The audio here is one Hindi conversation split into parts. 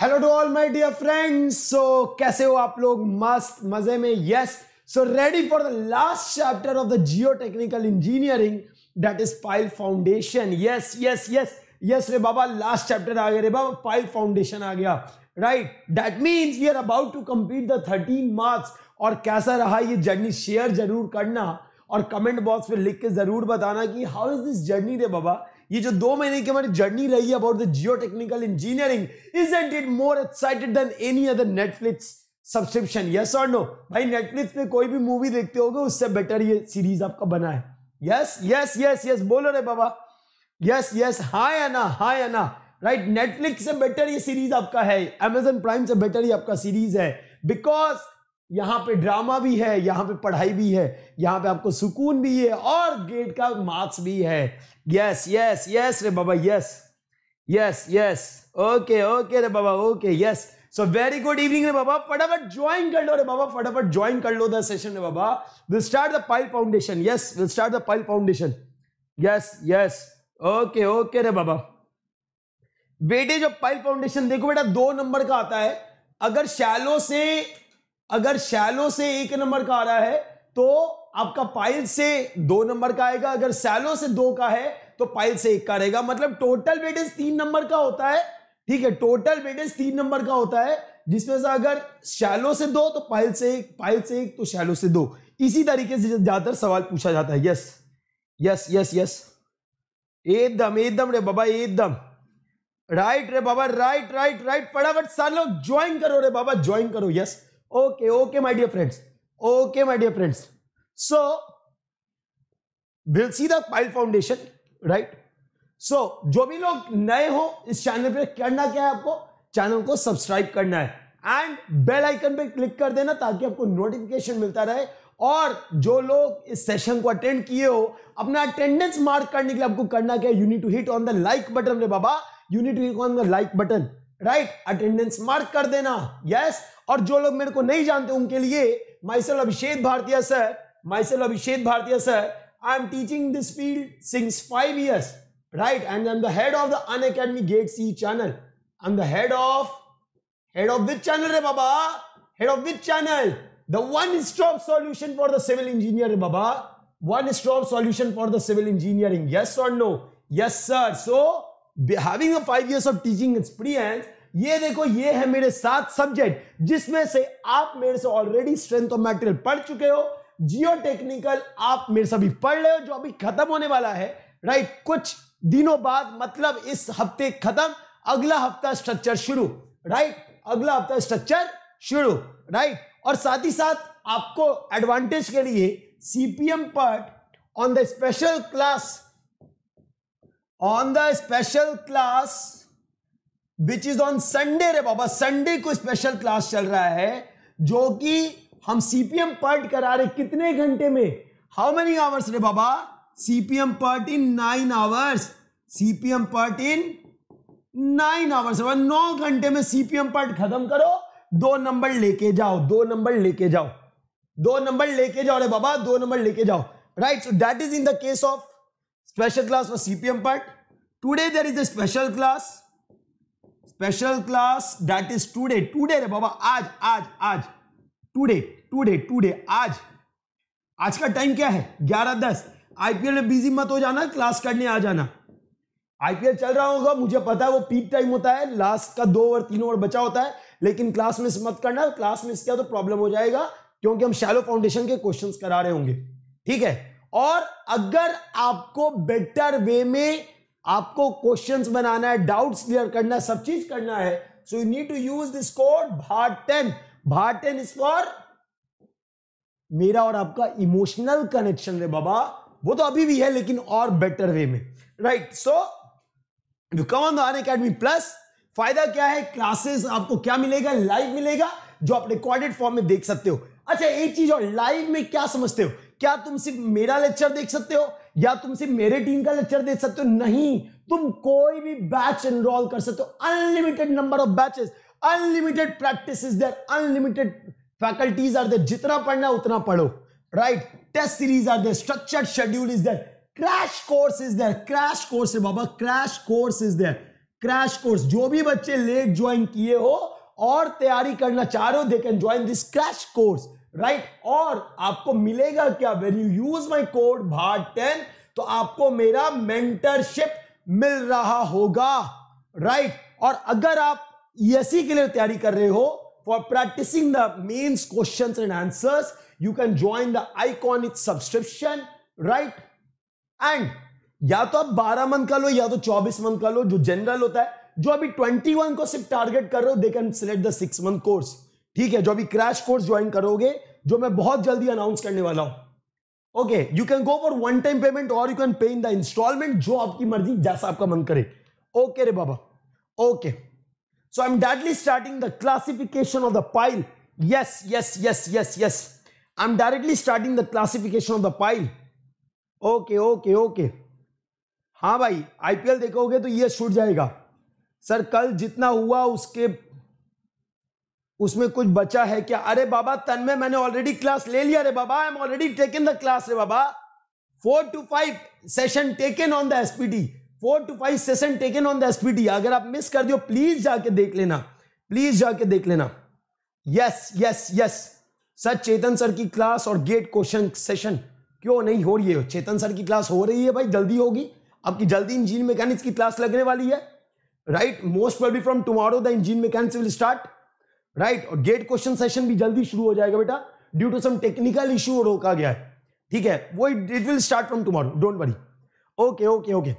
Hello to all my dear friends so कैसे हो आप लोग मस्त मजे में yes so ready for the last chapter of the geotechnical engineering that is pile foundation yes yes yes yes रे बाबा लास्ट चैप्टर आ गया रे बाबा पाइल फाउंडेशन आ गया right that means we are about to complete the thirteen marks और कैसा रहा ये जर्नी शेयर जरूर करना और कमेंट बॉक्स में लिख के जरूर बताना कि हाउ इज दिस जर्नी रे बाबा ये जो दो महीने की हमारी जर्नी रही है about the geotechnical engineering is and it more excited than any other Netflix subscription yes और नो भाई नेटफ्लिक्स पे कोई भी मूवी देखते हो उससे बेटर ये सीरीज आपका बना है यस यस यस यस बोलो रे बाबा यस यस हाय अना हाय अना राइट नेटफ्लिक्स से बेटर ये सीरीज आपका है अमेजन प्राइम से बेटर ये आपका सीरीज है बिकॉज यहाँ पे ड्रामा भी है यहाँ पे पढ़ाई भी है यहाँ पे आपको सुकून भी है और गेट का मार्क्स भी है यस यस यस रे बाबा yes yes yes okay okay रे बाबा okay yes so very good evening रे बाबा फटाफट ज्वाइन कर लो रे बाबा फटाफट ज्वाइन कर लो द सेशन रे बाबा will start the pile foundation yes will start the pile foundation yes yes okay okay रे बाबा बेटे जो पाइल फाउंडेशन देखो बेटा दो नंबर का आता है अगर शैलो से अगर शैलो से एक नंबर का आ रहा है तो आपका पाइल से दो नंबर का आएगा अगर सैलो से दो का है तो पाइल से एक का रहेगा मतलब टोटल वेटेज तीन नंबर का होता है ठीक है टोटल वेटेज तीन नंबर का होता है जिसमें से अगर शैलो से दो तो पाइल से एक पाइल से एक तो शैलो से दो इसी तरीके से ज्यादातर सवाल पूछा जाता है यस यस यस यस एकदम एकदम रे बाबा एकदम राइट रे बाबा राइट राइट राइट फटाफट सर लोग ज्वाइन करो रे बाबा ज्वाइन करो yes okay okay my dear friends okay my dear friends So, we'll see the pile foundation, right? So so, जो भी लोग नए हो इस चैनल pe करना क्या है आपको चैनल को सब्सक्राइब करना है and bell icon pe click कर देना ताकि आपको नोटिफिकेशन मिलता रहे और जो लोग इस सेशन को अटेंड किए हो अपना अटेंडेंस मार्क करने के लिए आपको करना क्या unit you need to hit on the like button रे बाबा you need to hit on the like button right attendance mark कर देना यस yes? और जो लोग मेरे को नहीं जानते उनके लिए my Abhishek Bhartiya sir myself Abhishek Bhartiya sir. I am teaching this field since 5 years, right? And I'm the head of the Unacademy Gate C channel. I'm the head of head of which channel, re Baba? Head of which channel? The one-stop solution for the civil engineer, Baba. One-stop solution for the civil engineering. Yes or no? Yes, sir. So having a 5 years of teaching experience. ये देखो ये है मेरे सात सब्जेक्ट जिसमें से आप मेरे से ऑलरेडी स्ट्रेंथ ऑफ मटेरियल पढ़ चुके हो जियो टेक्निकल आप मेरे सभी पढ़ रहे हो जो अभी खत्म होने वाला है राइट कुछ दिनों बाद मतलब इस हफ्ते खत्म अगला हफ्ता स्ट्रक्चर शुरू राइट अगला हफ्ता स्ट्रक्चर शुरू राइट और साथ ही साथ आपको एडवांटेज के लिए CPM part on the special class on the special class which is on Sunday रे बाबा संडे को स्पेशल क्लास चल रहा है जो कि हम सीपीएम पार्ट करा रहे कितने घंटे में हाउ मेनी आवर्स रे बाबा CPM part in nine hours CPM part in nine hours नौ घंटे में सीपीएम पार्ट खत्म करो दो नंबर लेके जाओ दो नंबर लेके जाओ दो नंबर लेके जाओ रे बाबा दो नंबर लेके जाओ right so that is in the case of special class for CPM part today there is a special class special class that is today today रे बाबा आज आज आज टुडे टुडे टुडे आज आज का टाइम क्या है ग्यारह दस आईपीएल में बिजी मत हो जाना क्लास करने आ जाना आईपीएल चल रहा होगा मुझे पता है वो पीक टाइम होता है लास्ट का दो और तीन ओवर बचा होता है लेकिन क्लास मिस मत करना क्लास मिस किया तो प्रॉब्लम हो जाएगा क्योंकि हम शैलो फाउंडेशन के क्वेश्चंस करा रहे होंगे ठीक है और अगर आपको बेटर वे में आपको क्वेश्चंस बनाना है डाउट्स क्लियर करना है सब चीज करना है so you need to use this code भार टेन भार्टेन इज फॉर मेरा और आपका इमोशनल कनेक्शन रे बाबा वो तो अभी भी है लेकिन और बेटर वे में right so you come on the R academy plus फायदा क्या है क्लासेस आपको क्या मिलेगा लाइव मिलेगा जो आप रिकॉर्डेड फॉर्म में देख सकते हो अच्छा एक चीज और लाइव में क्या समझते हो क्या तुम सिर्फ मेरा लेक्चर देख सकते हो या तुम सिर्फ मेरे टीम का लेक्चर देख सकते हो नहीं तुम कोई भी बैच एनरोल कर सकते हो unlimited number of batches unlimited practice is there unlimited faculties are there जितना पढ़ना उतना पढ़ो right test series are there structured schedule is there crash course is there crash course है बाबा crash course is there crash course जो भी बच्चे लेट ज्वाइन किए हो और तैयारी करना चाह रहे हो they can join this crash course right और आपको मिलेगा क्या when you use my code भार टेन तो आपको मेरा मेंटरशिप मिल रहा होगा राइट right? और अगर आप ईएससी e e के लिए तैयारी कर रहे हो for practising the mains question and answers you can join the iconic subscription right and या तो आप 12 मंथ का लो या तो 24 मंथ का लो जो जनरल होता है जो अभी 21 को सिर्फ टारगेट कर रहे हो they can select the six month course ठीक है जो अभी क्रैश कोर्स ज्वाइन करोगे जो मैं बहुत जल्दी अनाउंस करने वाला हूं okay you can go for one time payment और you can pay in the instalment जो आपकी मर्जी जैसा आपका मन करे ओके रे बाबा okay So I'm directly starting the classification of the pile. Yes, yes, yes, yes, yes. I'm directly starting the classification of the pile. Okay, okay, okay. हाँ भाई आईपीएल देखोगे तो ये छूट जाएगा सर कल जितना हुआ उसके उसमें कुछ बचा है क्या अरे बाबा तन में मैंने ऑलरेडी क्लास ले लिया रे बाबा I am already taken the class रे बाबा four two five session taken on the SPD four two five session taken on the SPT अगर आप मिस कर दियो प्लीज जाके देख लेना प्लीज जाके देख लेना yes yes yes sir Chetan sir की क्लास और गेट क्वेश्चन सेशन क्यों नहीं हो रही है चेतन सर की क्लास हो रही है भाई जल्दी होगी आपकी जल्दी इंजीन मैकेनिक्स की क्लास लगने वाली है right most well be from tomorrow the engine mechanics will start right और गेट क्वेश्चन सेशन भी जल्दी शुरू हो जाएगा बेटा due to some technical issue रोका गया है ठीक है वो it will start from tomorrow don't worry okay okay okay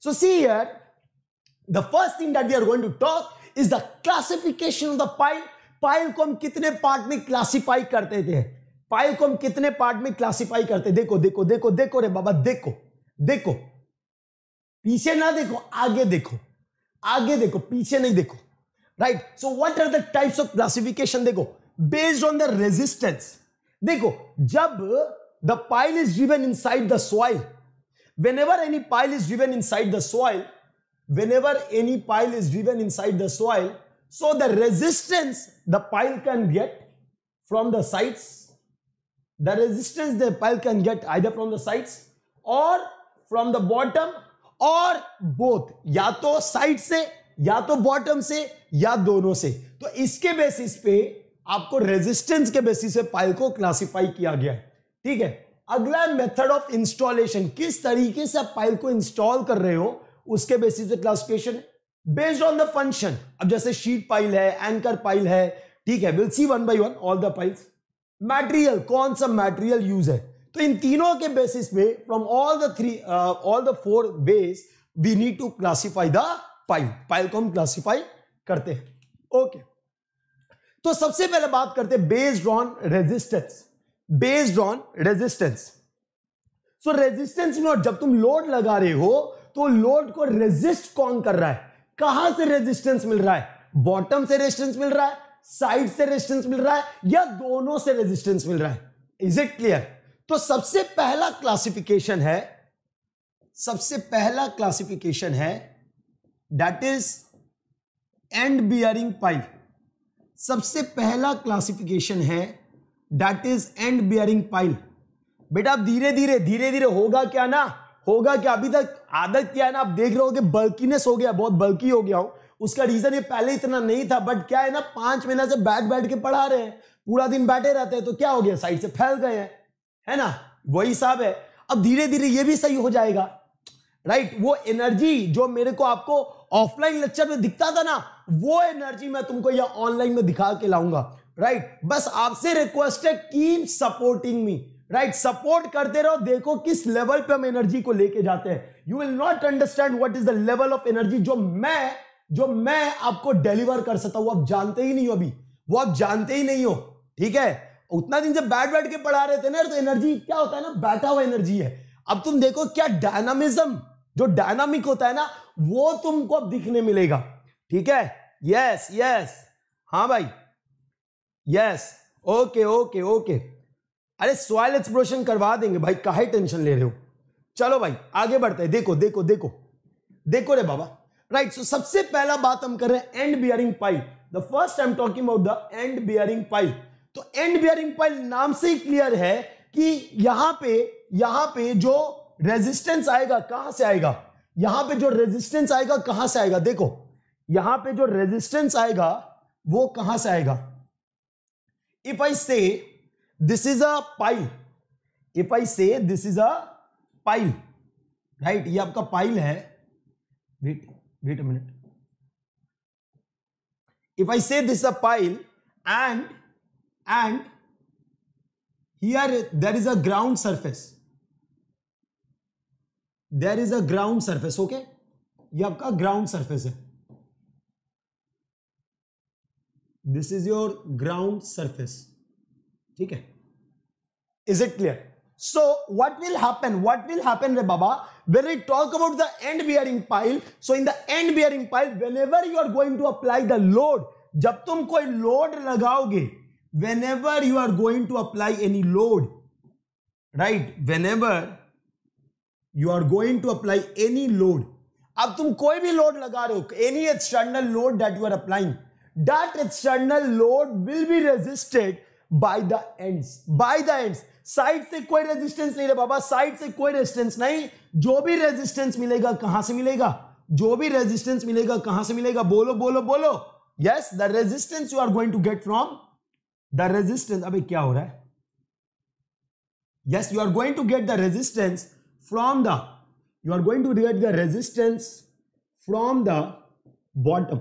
So see here, the first thing that we are going to talk is the classification of the pile. Pile को हम कितने पार्ट में क्लासिफाई करते थे पाइल को हम कितने पार्ट में क्लासिफाई करते देखो देखो देखो देखो रे बाबा देखो देखो पीछे ना देखो आगे देखो आगे देखो पीछे नहीं देखो right so what are the types of classification देखो बेस्ड ऑन द रेजिस्टेंस देखो जब the pile is driven inside the soil whenever any pile is driven inside the soil whenever any pile is driven inside the soil so the resistance the pile can get from the sides the resistance the pile can get either from the sides or from the bottom or both ya to side se ya to bottom se ya dono se to iske basis pe आपको रेजिस्टेंस के बेसिस पे पाइल को क्लासिफाई किया गया है ठीक है अगला मेथड ऑफ इंस्टॉलेशन किस तरीके से आप फाइल को इंस्टॉल कर रहे हो उसके basis classification based on the function अब जैसे शीट पाइल है एंकर पाइल है ठीक है will see one by one all the piles material कौन सा मैटेरियल यूज है तो इन तीनों के बेसिस पे from all the three all the four base we need to classify the file pile को हम क्लासीफाई करते हैं ओके okay. तो सबसे पहले बात करते हैं based on resistance based on resistance so resistance में और जब तुम लोड लगा रहे हो तो लोड को रेजिस्ट कौन कर रहा है कहां से रेजिस्टेंस मिल रहा है बॉटम से रेजिस्टेंस मिल रहा है साइड से रेजिस्टेंस मिल रहा है या दोनों से रेजिस्टेंस मिल रहा है इज इट क्लियर तो सबसे पहला क्लासिफिकेशन है सबसे पहला क्लासिफिकेशन है that is end bearing pipe सबसे पहला क्लासिफिकेशन है that is end bearing pile बेटा धीरे धीरे धीरे धीरे होगा क्या ना होगा क्या अभी तक आदत क्या है ना आप देख रहे हो कि बल्किनेस हो गया बहुत बल्कि हो गया हो उसका रीजन ये पहले इतना नहीं था बट क्या है ना पांच महीना से बैठ बैठ के पढ़ा रहे हैं पूरा दिन बैठे रहते हैं तो क्या हो गया साइड से फैल गए हैं है ना वही साहब है अब धीरे धीरे ये भी सही हो जाएगा राइट वो एनर्जी जो मेरे को आपको ऑफलाइन लेक्चर में दिखता था ना वो एनर्जी मैं तुमको यह ऑनलाइन में दिखा के लाऊंगा राइट बस आपसे रिक्वेस्ट है keep supporting me right support करते रहो देखो किस लेवल पे हम एनर्जी को लेके जाते हैं you will not understand what is the level of energy जो मैं जो मैं आपको डिलीवर कर सकता हूं आप जानते ही नहीं हो अभी वो आप जानते ही नहीं हो ठीक है उतना दिन जब बैठ बैठ के पढ़ा रहे थे ना तो एनर्जी क्या होता है ना बैठा हुआ एनर्जी है अब तुम देखो क्या डायनामिज्म जो डायनामिक होता है ना वो तुमको अब दिखने मिलेगा ठीक है यस यस हाँ भाई यस ओके ओके ओके अरे सॉइल एक्सप्लोशन करवा देंगे भाई काहे टेंशन ले रहे हो चलो भाई आगे बढ़ते हैं देखो देखो देखो देखो रे बाबा राइट सो सबसे पहला बात हम कर रहे हैं end bearing pipe the first I am talking about the end bearing pipe तो एंड बियरिंग पाइप नाम से ही क्लियर है कि यहां पे यहां पे जो रेजिस्टेंस आएगा कहां से आएगा यहां पे जो रेजिस्टेंस आएगा कहां से आएगा देखो यहां पे जो रेजिस्टेंस आएगा वो कहां से आएगा if I say this is a pile, if I say this is a pile, right? ye aapka pile hai Wait, wait a minute. If I say this is a pile and and here there is a ground surface. There is a ground surface, okay? ye aapka ground surface hai this is your ground surface ठीक है is it clear so what will happen what will happen रे बाबा when you talk about the end bearing pile so in the end bearing pile whenever you are going to apply the load जब तुम कोई लोड लगाओगे whenever you are going to apply any load right whenever you are going to apply any load अब तुम कोई भी लोड लगा रहे हो any external load that you are applying that external load will be resisted by the ends by the ends side से कोई रेजिस्टेंस नहीं रहा बाबा साइड से कोई रेजिस्टेंस नहीं जो भी रेजिस्टेंस मिलेगा कहां से मिलेगा जो भी रेजिस्टेंस मिलेगा कहां से मिलेगा बोलो बोलो बोलो yes the resistance you are going to get from the resistance अबे क्या हो रहा है yes you are going to get the resistance from the you are going to get the resistance from the bottom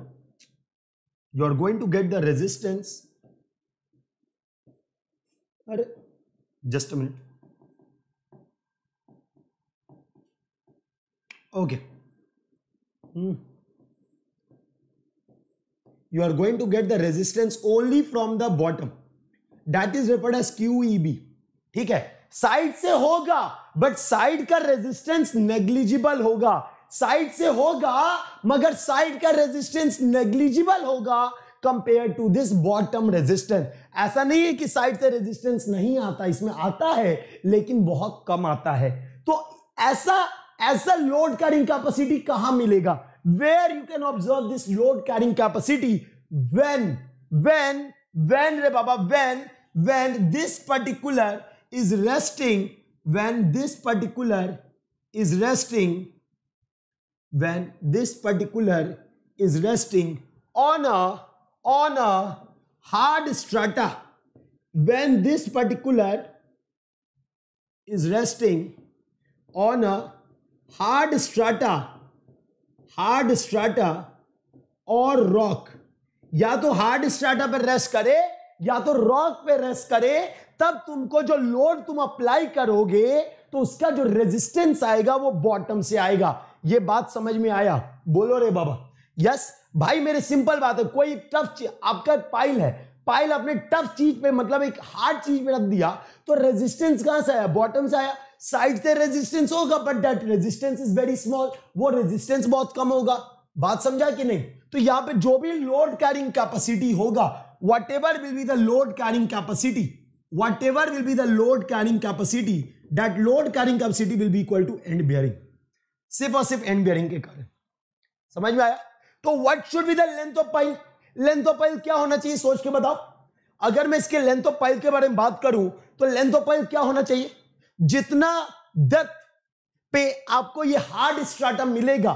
you are going to get the resistance are just a minute okay hmm. you are going to get the resistance only from the bottom that is referred as qeb theek hai side se hoga but side ka resistance negligible hoga side से होगा मगर साइड का रेजिस्टेंस नेग्लिजिबल होगा compare to this bottom resistance ऐसा नहीं है कि साइड से रेजिस्टेंस नहीं आता इसमें आता है लेकिन बहुत कम आता है तो ऐसा ऐसा लोड कैरिंग कैपेसिटी कहां मिलेगा where you can observe this load carrying capacity when when when रे बाबा when when this particular is resting when this particular is resting when this particular is resting on a on a hard strata when this particular is resting on a hard strata hard strata or rock या तो हार्ड स्टार्टा पर रेस्ट करे या तो रॉक पे रेस्ट करे तब तुमको जो लोड तुम अप्लाई करोगे तो उसका जो रेजिस्टेंस आएगा वो बॉटम से आएगा ये बात समझ में आया बोलो रे बाबा यस भाई मेरे सिंपल बात है कोई टफ चीज आपका पाइल है पाइल आपने टफ चीज पे मतलब एक हार्ड चीज पे रख दिया तो रेजिस्टेंस कहां से आया बॉटम से आया साइड से रेजिस्टेंस होगा but that resistance is very small वो रेजिस्टेंस बहुत कम होगा बात समझा कि नहीं तो यहां पे जो भी लोड कैरिंग कैपेसिटी होगा whatever will be the load carrying capacity whatever will be the load carrying capacity that load carrying capacity will be equal to end bearing सिर्फ और सिर्फ एंड बियरिंग के कारण समझ में आया तो what should be the length of pile length of pile क्या होना चाहिए सोच के बताओ अगर मैं इसके लेंथ ऑफ पाइल के बारे में बात करूं तो लेंथ ऑफ पाइल क्या होना चाहिए जितना डेप्थ पे आपको ये हार्ड स्ट्राटम मिलेगा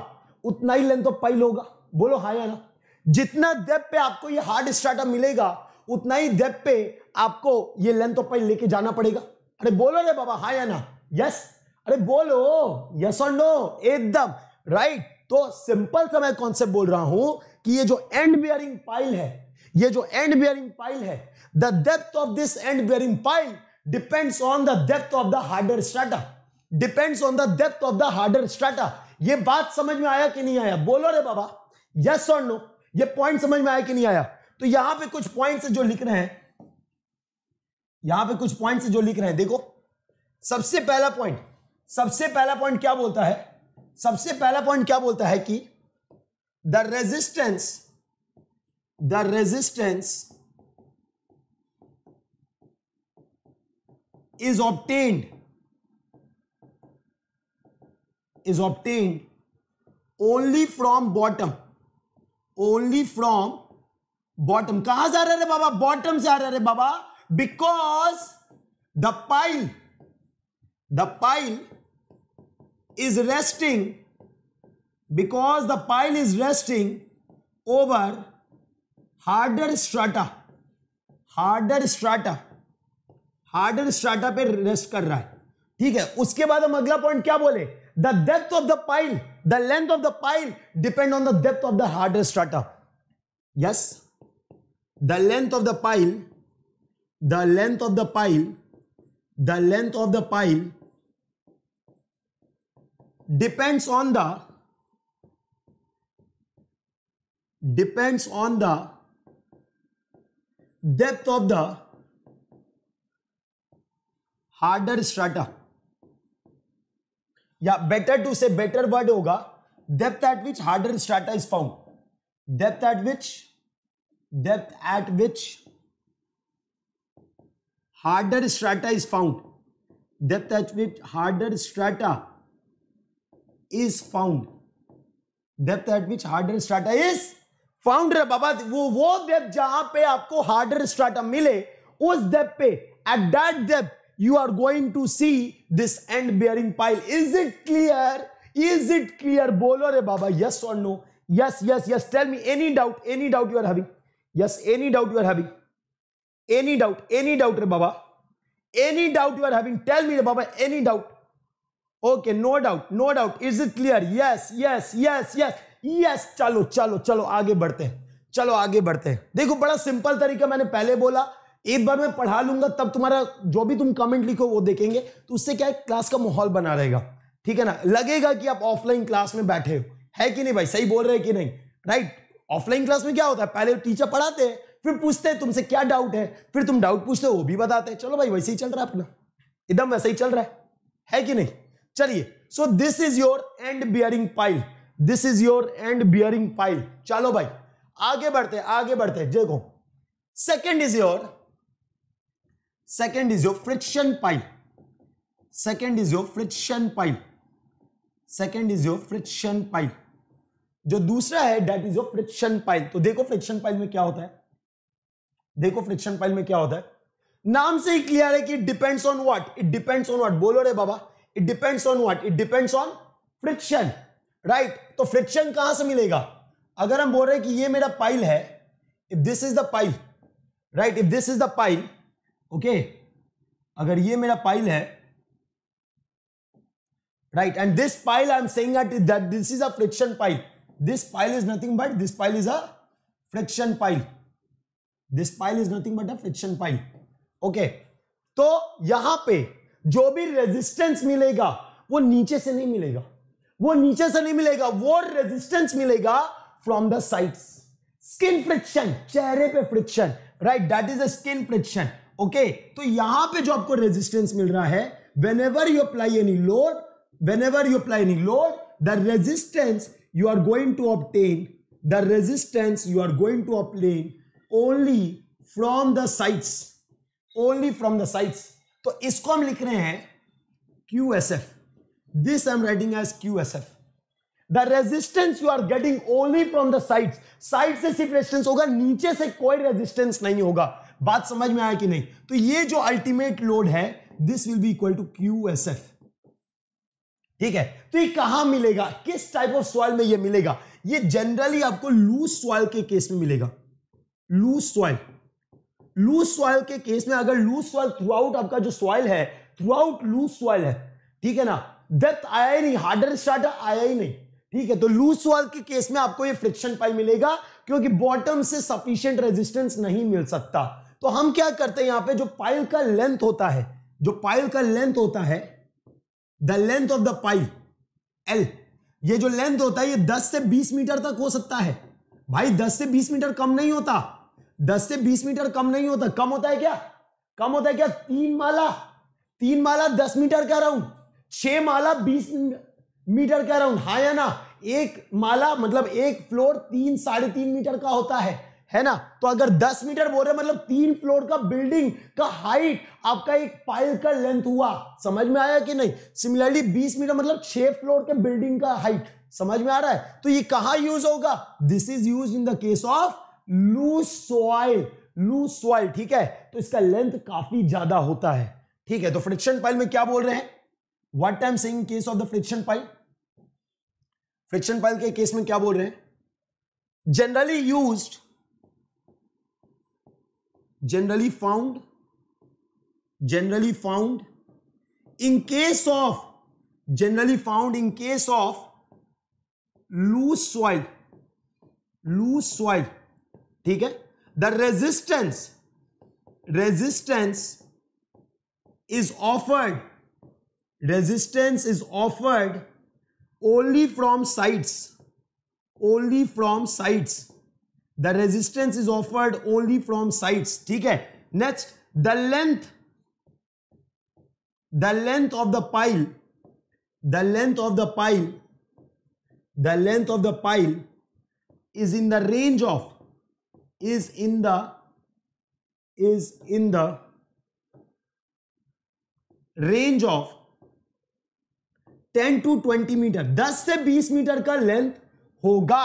उतना ही लेंथ ऑफ पाइल होगा बोलो हाँ या ना जितना डेप्थ पे आपको ये हार्ड स्ट्राटम मिलेगा उतना ही डेप्थ पे आपको ये लेंथ ऑफ पाइल लेके जाना पड़ेगा अरे बोलो रे बाबा हाँ या ना यस yes? अरे बोलो यस और नो एकदम राइट तो सिंपल सा मैं कॉन्सेप्ट बोल रहा हूं कि ये जो एंड बियरिंग पाइल है ये जो एंड बियरिंग पाइल है the depth of this end bearing pile depends on the depth of the harder strata depends on the depth of the harder strata ये बात समझ में आया कि नहीं आया बोलो रे बाबा यस और नो ये पॉइंट समझ में आया कि नहीं आया तो यहां पे कुछ पॉइंट्स जो लिख रहे हैं यहां पे कुछ पॉइंट्स जो लिख रहे हैं देखो सबसे पहला पॉइंट सबसे पहला पॉइंट क्या बोलता है सबसे पहला पॉइंट क्या बोलता है कि the resistance the resistance is obtained is obtained only from bottom only from bottom कहां से आ रहा बाबा बॉटम से आ रहे है बाबा because the pile the pile is resting because the pile is resting over harder strata harder strata harder strata पे rest कर रहा है ठीक है उसके बाद हम अगला पॉइंट क्या बोले the depth of the pile the length of the pile depend on the depth of the harder strata yes the length of the pile the length of the pile the length of the pile depends on the depends on the depth of the harder strata या better to say better word होगा depth at which harder strata is found depth at which depth at which harder strata is found depth at which harder strata is found depth at which harder strata is found बाबा वो वो डेप जहां पे आपको हार्डर स्टार्टा मिले उस डेप पे at that depth you are going to see this end bearing pile is it clear is it clear बोलो रे बाबा यस और no yes yes yes tell me any doubt any doubt you are having yes any doubt you are having any doubt any doubt रे बाबा any doubt you are having tell me रे बाबा any doubt okay no doubt no doubt is it clear yes yes yes yes yes चलो चलो चलो आगे बढ़ते हैं चलो आगे बढ़ते हैं देखो बड़ा सिंपल तरीका मैंने पहले बोला एक बार मैं पढ़ा लूंगा तब तुम्हारा जो भी तुम कमेंट लिखो वो देखेंगे तो उससे क्या है क्लास का माहौल बना रहेगा ठीक है ना लगेगा कि आप ऑफलाइन क्लास में बैठे हो है कि नहीं भाई सही बोल रहे हैं कि नहीं राइट ऑफलाइन क्लास में क्या होता है पहले टीचर पढ़ाते हैं फिर पूछते हैं तुमसे क्या डाउट है फिर तुम डाउट पूछते हो वो भी बताते हैं चलो भाई वैसे ही चल रहा है अपना एकदम वैसे ही चल रहा है है कि नहीं चलिए so this is your end bearing pile this is your end bearing pile चलो भाई आगे बढ़ते आगे बढ़ते देखो second is your second is your friction pile second is your friction pile second is your friction pile जो दूसरा है that is your friction pile तो देखो फ्रिक्शन पाइल में क्या होता है देखो फ्रिक्शन पाइल में क्या होता है नाम से ही क्लियर है कि depends on what it depends on what बोलो रे बाबा it depends on what it depends on friction right तो फ्रिक्शन कहां से मिलेगा अगर हम बोल रहे हैं कि ये मेरा पाइल है if this is the pile right if this is the pile okay अगर ये मेरा पाइल है right and this pile I am saying that this is a friction pile this pile is nothing but this pile is a friction pile this pile is nothing but a friction pile okay तो यहां पे जो भी रेजिस्टेंस मिलेगा वो नीचे से नहीं मिलेगा वो नीचे से नहीं मिलेगा वो रेजिस्टेंस मिलेगा from the sides skin friction चेहरे पे friction right that is a skin friction okay तो यहां पे जो आपको रेजिस्टेंस मिल रहा है whenever you apply any load whenever you apply any load the resistance you are going to obtain the resistance you are going to obtain only from the sides only from the sides तो इसको हम लिख रहे हैं Q S F this I am writing as Q S F the resistance you are getting only from the side side से सिर्फ रेजिस्टेंस होगा नीचे से कोई रेजिस्टेंस नहीं होगा बात समझ में आया कि नहीं तो ये जो अल्टीमेट लोड है this will be equal to Q S F ठीक है तो ये कहां मिलेगा किस टाइप ऑफ सॉइल में ये मिलेगा ये जनरली आपको लूज सॉइल के केस में मिलेगा लूज सॉइल लूज सॉइल के केस में अगर लूज सॉइल थ्रू आउट आपका जो सॉइल है थ्रू आउट लूज सॉइल है ठीक है ना डेप्थ आया ही नहीं हार्डर स्टार्ट आया ही नहीं ठीक है तो लूज सॉइल के केस में आपको ये फ्रिक्शन पाई मिलेगा क्योंकि बॉटम से सफिशियंट रेजिस्टेंस नहीं मिल सकता तो हम क्या करते हैं यहां पे जो पाइल का लेंथ होता है जो पाइल का लेंथ होता है the length of the pile L ये जो लेंथ होता है ये 10 से 20 मीटर तक हो सकता है भाई 10 से 20 मीटर कम नहीं होता दस से बीस मीटर कम नहीं होता कम होता है क्या कम होता है क्या तीन माला तीन माला दस मीटर का राउंड छह माला बीस मीटर रहा हूं हा या ना एक माला मतलब एक फ्लोर तीन साढ़े तीन मीटर का होता है है ना तो अगर दस मीटर बोल रहे मतलब तीन फ्लोर का बिल्डिंग का हाइट आपका एक पाइल का लेंथ हुआ समझ में आया कि नहीं सिमिलरली बीस मीटर मतलब छह फ्लोर के बिल्डिंग का हाइट समझ में आ रहा है तो ये कहां यूज होगा this is use in the case of loose soil loose soil ठीक है तो इसका लेंथ काफी ज्यादा होता है ठीक है तो फ्रिक्शन पाइल में क्या बोल रहे हैं what time saying case of the friction pile friction pile के केस में क्या बोल रहे हैं generally use generally found generally found in case of generally found in case of loose soil loose soil ठीक है resistance, resistance resistance is offered resistance is offered only from sides, only from sides. the resistance is offered only from sides. theek hai next the length the length of the pile the length of the pile the length of the pile is in the range of is in the is in the range of 10 to 20 metre 10 से 20 मीटर का लेंथ होगा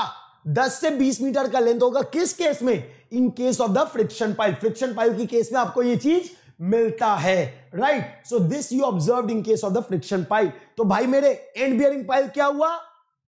10 से 20 मीटर का लेंथ होगा किस केस में in case of the friction pile friction pile की केस में आपको ये चीज मिलता है right so this you observe in case of the friction pile तो भाई मेरे एंड बियरिंग पाइल क्या हुआ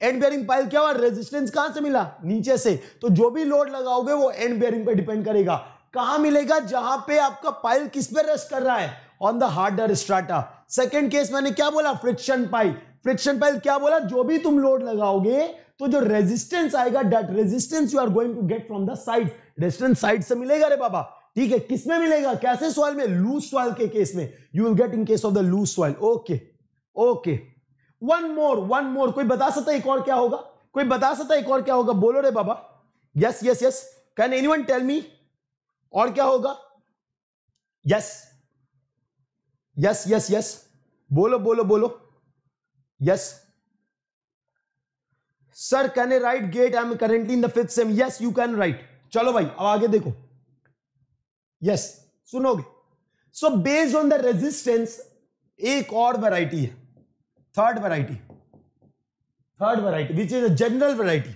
एंड बेयरिंग पाइल क्या हुआ रेजिस्टेंस कहां से मिला नीचे से तो जो भी लोड लगाओगे वो एंड बेयरिंग पे डिपेंड करेगा कहां मिलेगा जहां पे आपका पाइल किस पे रेस्ट कर रहा है on the harder strata second case मैंने क्या बोला फ्रिक्शन पाइल फ्रिक्शन पाइल क्या बोला जो भी तुम लोड लगाओगे तो जो रेजिस्टेंस आएगा that resistance you are going to get from the side resistance side से मिलेगा रे बाबा ठीक है किसमें मिलेगा कैसे सॉइल में लूज सॉइल के केस में you will get in case of the loose soil okay okay one more one more कोई बता सकता है एक और क्या होगा कोई बता सकता है एक और क्या होगा बोलो रे बाबा yes yes yes can any anyone tell me और क्या होगा यस यस यस यस बोलो बोलो बोलो yes sir can I write GATE I am currently in the fifth sem yes you can write चलो भाई अब आगे देखो यस yes, सुनोगे so based on the resistance एक और वैरायटी है third variety third variety which is a general variety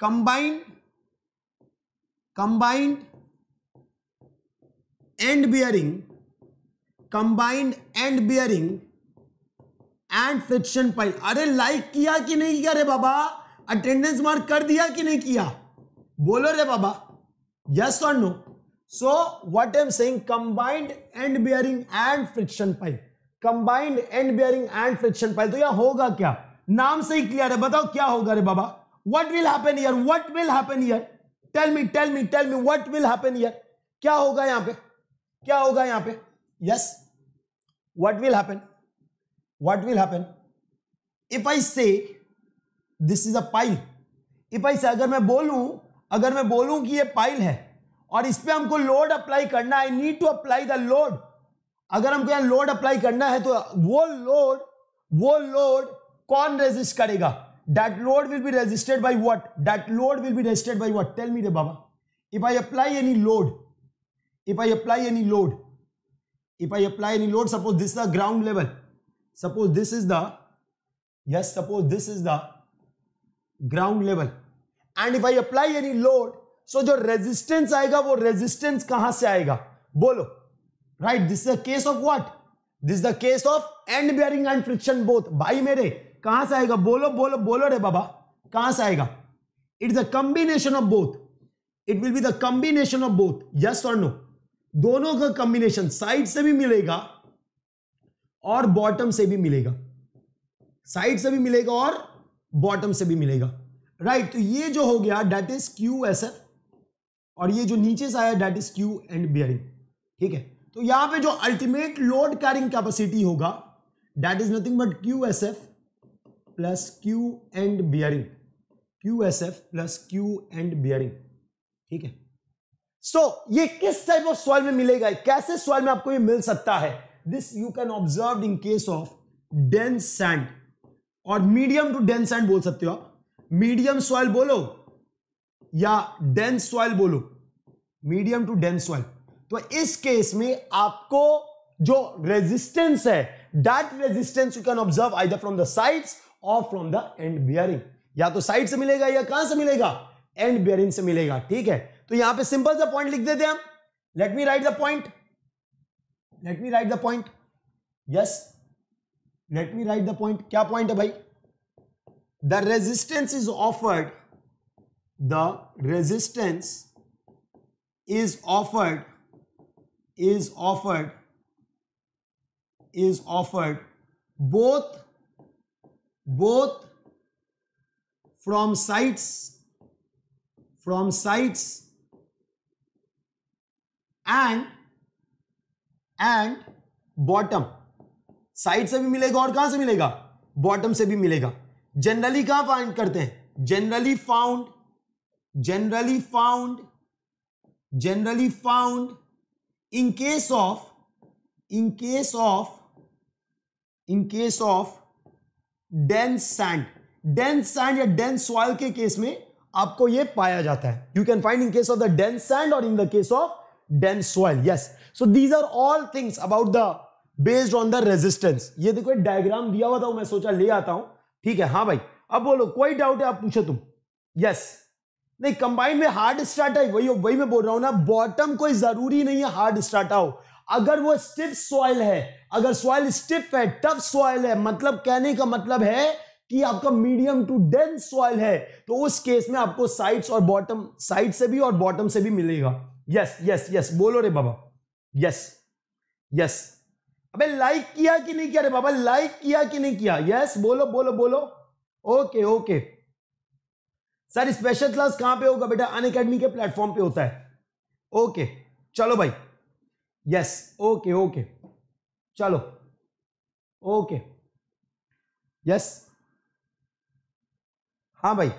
combined combined end bearing combined end bearing and friction pile अरे लाइक किया कि नहीं किया रे बाबा अटेंडेंस मार्क कर दिया कि नहीं किया बोलो रे बाबा यस और no so what I am saying combined end bearing and friction pile combined end bearing and friction pile तो यह होगा क्या नाम से ही क्लियर है बताओ क्या होगा रे बाबा what will happen here what will happen here tell me tell me tell me what will happen here क्या होगा यहां पे क्या होगा यहां पे yes what will happen what will happen if I say this is a pile if I say अगर मैं बोलू अगर मैं बोलूं कि ये पाइल है और इस पर हमको लोड अप्लाई करना I need to apply the load अगर हमको यहां लोड अप्लाई करना है तो वो लोड वो लोड कौन रेजिस्ट करेगा that load will be resisted by what that load will be resisted by what tell me रे बाबा if I apply any load if I apply any load if I apply any load suppose this ground level suppose this is this suppose this is the ground level and if I apply any load so जो रेजिस्टेंस आएगा वो रेजिस्टेंस कहां से आएगा बोलो right this is the case of what this is the case of end bearing and friction both भाई मेरे कहां से आएगा बोलो बोलो बोलो रे बाबा कहां से आएगा it is a combination of both it will be the combination of both yes और नो दोनों का कॉम्बिनेशन साइड से भी मिलेगा और बॉटम से भी मिलेगा साइड से भी मिलेगा और बॉटम से भी मिलेगा राइट right, तो ये जो हो गया that is Q S F और ये जो नीचे से आया that is Q end bearing ठीक है तो यहां पे जो अल्टीमेट लोड कैरिंग कैपेसिटी होगा that is nothing but Q S F plus Q end bearing Q S F plus Q end bearing ठीक है सो so, ये किस टाइप ऑफ सॉइल में मिलेगा कैसे सॉइल में आपको ये मिल सकता है this you can observe in case of dense sand or medium to dense sand बोल सकते हो आप मीडियम सॉइल बोलो या डेंस सॉइल बोलो मीडियम टू डेंस सॉइल तो इस केस में आपको जो रेजिस्टेंस है that resistance you can observe either from the sides or from the end bearing या तो साइड से मिलेगा या कहां से मिलेगा एंड बियरिंग से मिलेगा ठीक है तो यहां पे सिंपल सा पॉइंट लिख देते हैं हम let me write the point let me write the point yes let me write the point क्या पॉइंट है भाई the resistance is offered the resistance is offered is offered is offered both both from sites from sites and and bottom side से भी मिलेगा और कहां से मिलेगा बॉटम से भी मिलेगा जनरली कहां फाइंड करते हैं generally found generally found generally found in case of in case of in case of dense sand dense sand या डेंस सॉइल के केस में आपको यह पाया जाता है you can find in case of the dense sand or in the case of dense soil yes so these are all things about the based on the resistance ये देखो एक डायग्राम दिया हुआ था मैं सोचा ले आता हूं ठीक है हाँ भाई अब बोलो कोई डाउट है आप पूछो तुम यस yes. नहीं कंबाइंड में हार्ड स्टार्ट है वही वही मैं बोल रहा हूं ना बॉटम कोई जरूरी नहीं है हार्ड स्टार्ट हो अगर वो स्टिफ सॉइल है अगर सॉइल स्टिफ है टफ सॉइल है मतलब कहने का मतलब है कि आपका मीडियम टू डेंस सॉइल है तो उस केस में आपको साइड्स और बॉटम साइड से भी और बॉटम से भी मिलेगा यस यस यस बोलो रे बाबा यस यस अबे लाइक किया कि नहीं किया रे बाबा लाइक किया कि नहीं किया यस बोलो बोलो बोलो okay okay sir special class कहां पे होगा बेटा अन अकेडमी के प्लेटफॉर्म पे होता है ओके चलो भाई यस ओके ओके चलो ओके यस हाँ भाई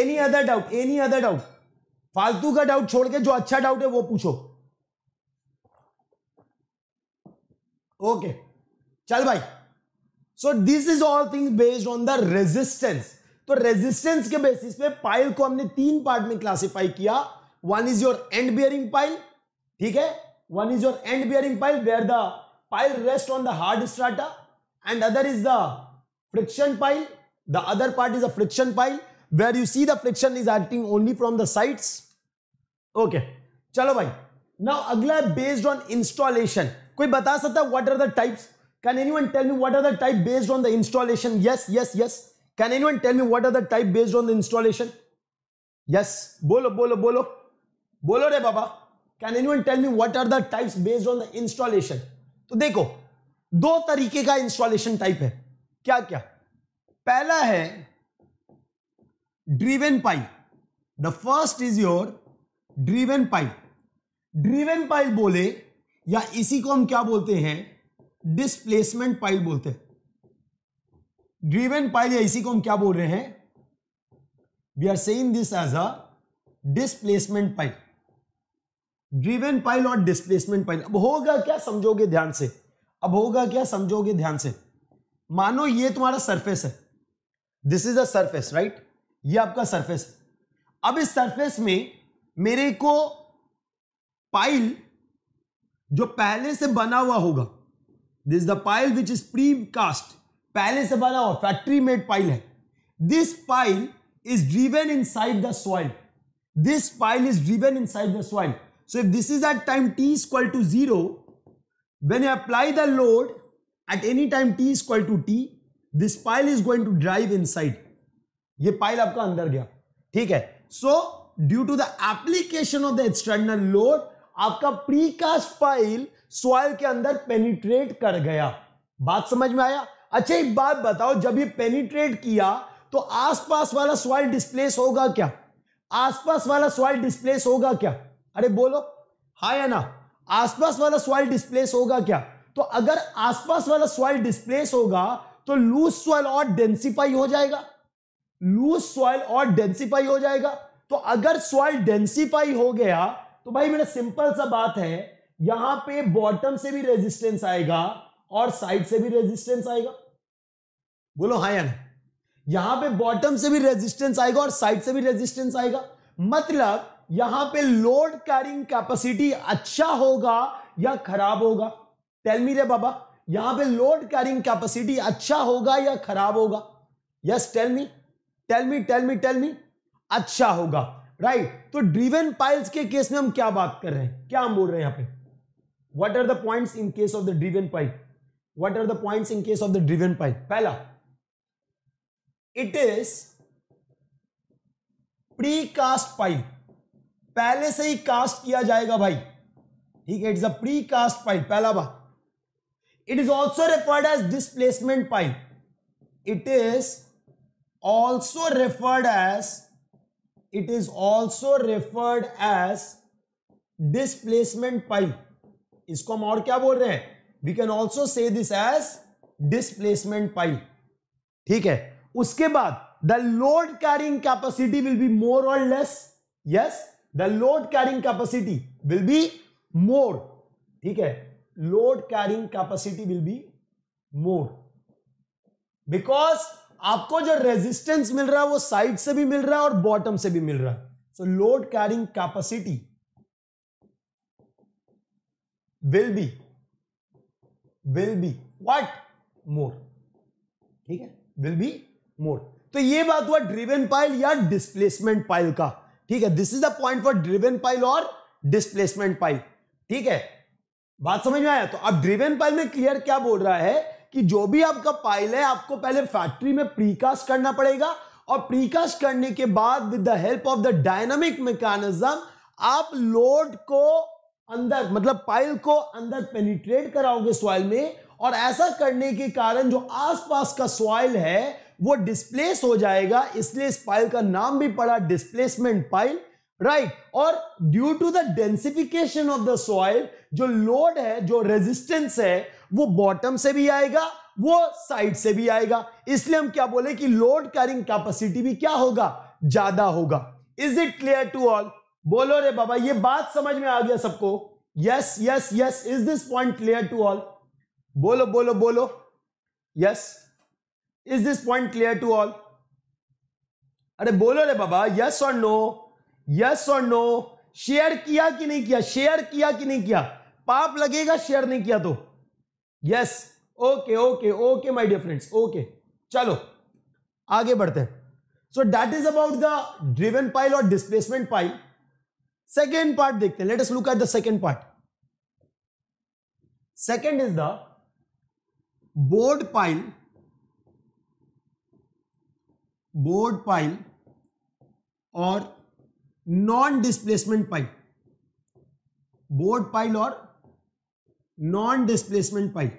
any other doubt any other doubt फालतू का डाउट छोड़ के जो अच्छा डाउट है वो पूछो ओके okay. चल भाई so this is all thing based on the resistance तो रेजिस्टेंस के बेसिस पे पाइल को हमने तीन पार्ट में क्लासिफाई किया one is your end bearing pile ठीक है one is your end bearing pile where the pile rest on the hard strata and other is the friction pile the other part is a friction pile where you see the friction is acting only from the sides okay चलो भाई नाउ अगला बेस्ड ऑन इंस्टॉलेशन कोई बता सकता है what are the types can anyone tell me what are the type based on the installation yes yes yes Can anyone tell me what are the type based on the installation? Yes, bolo, bolo, bolo. Bolo re baba. Can anyone tell me what are the types based on the installation? तो देखो दो तरीके का installation type है क्या क्या पहला है driven pipe the first is your driven pipe driven pipe बोले या इसी को हम क्या बोलते हैं displacement pipe बोलते हैं ड्रीवन पाइल या इसी को हम क्या बोल रहे हैं we are saying this as a displacement pile driven pile और डिस्प्लेसमेंट पाइल अब होगा क्या समझोगे ध्यान से अब होगा क्या समझोगे ध्यान से मानो ये तुम्हारा सरफेस है this is a surface right ये आपका सरफेस है अब इस सरफेस में मेरे को पाइल जो पहले से बना हुआ होगा this the pile which is precast पहले से बना हुआ फैक्ट्री मेड पाइल है this pile is driven inside the soil this pile is driven inside the soil so if this is at time t is to zero when you apply the load at any time t t to t this pile is going to drive inside ये पाइल आपका अंदर गया ठीक है so due to the application of the external load आपका प्रीकास्ट पाइल सॉइल के अंदर पेनिट्रेट कर गया बात समझ में आया अच्छा एक बात बताओ जब ये पेनिट्रेट किया तो आसपास वाला सॉइल डिस्प्लेस होगा क्या आसपास वाला सॉइल डिस्प्लेस होगा क्या अरे बोलो हा या ना आसपास वाला सॉइल डिस्प्लेस होगा क्या तो अगर आसपास वाला सॉइल डिस्प्लेस होगा तो लूज सॉइल और डेंसीफाई हो जाएगा लूज सॉइल और डेंसीफाई हो जाएगा तो अगर सॉइल डेंसीफाई हो गया तो भाई मेरा सिंपल सा बात है यहां पे बॉटम से भी रेजिस्टेंस आएगा और साइड से भी रेजिस्टेंस आएगा बोलो हाँ या नहीं यहां पे बॉटम से भी रेजिस्टेंस आएगा और साइड से भी रेजिस्टेंस आएगा मतलब यहां पे लोड कैरिंग कैपेसिटी अच्छा होगा या खराब होगा टेल मी रे बाबा यहां पे लोड कैरिंग कैपेसिटी अच्छा होगा या खराब होगा yes tell me tell me tell me tell me अच्छा होगा राइट right. तो ड्रीवन पाइल्स के केस में हम क्या बात कर रहे हैं क्या हम बोल रहे हैं यहां पे what are the points in case of the driven pile are the point in case of the the driven पहला it is precast pipe पहले से ही कास्ट किया जाएगा भाई ठीक है it's a precast pipe पहला बात it is also referred as displacement pipe it is also referred as it is also referred as displacement pipe इसको हम और क्या बोल रहे हैं we can also say this as displacement pile ठीक है उसके बाद the load carrying capacity will be more और less yes the load carrying capacity will be more ठीक है load carrying capacity will be more because आपको जो रेजिस्टेंस मिल रहा है वो साइड से भी मिल रहा है और बॉटम से भी मिल रहा है so load carrying capacity will be will be what more ठीक है विल बी मोर तो ये बात हुआ ड्रिवेन पाइल या डिस्प्लेसमेंट पाइल का ठीक है this is the point for driven pile और डिस्प्लेसमेंट पाइल ठीक है बात समझ में आया तो अब ड्रिवेन पाइल में क्लियर क्या बोल रहा है कि जो भी आपका पाइल है आपको पहले फैक्ट्री में प्रीकास्ट करना पड़ेगा और प्रीकास्ट करने के बाद with the help of the dynamic mechanism आप लोड को अंदर मतलब पाइल को अंदर पेनिट्रेट कराओगे सॉइल में और ऐसा करने के कारण जो आसपास का सॉइल है वो डिस्प्लेस हो जाएगा इसलिए इस पाइल का नाम भी पड़ा डिस्प्लेसमेंट पाइल राइट और due to the densification of the soil जो लोड है जो रेजिस्टेंस है वो बॉटम से भी आएगा वो साइड से भी आएगा इसलिए हम क्या बोले कि लोड कैरिंग कैपेसिटी भी क्या होगा ज्यादा होगा is it clear to all बोलो रे बाबा ये बात समझ में आ गया सबको yes yes yes is this point clear to all बोलो बोलो बोलो yes is this point clear to all अरे बोलो रे बाबा यस और नो यस और नो शेयर किया कि नहीं किया शेयर किया कि नहीं किया पाप लगेगा शेयर नहीं किया तो yes okay okay okay my dear friends okay चलो आगे बढ़ते हैं so that is about the driven pile और डिस्प्लेसमेंट पाइल सेकेंड पार्ट देखते हैं latest look at the second part second is the bored pile bored pile और non displacement pile bored pile और non displacement pile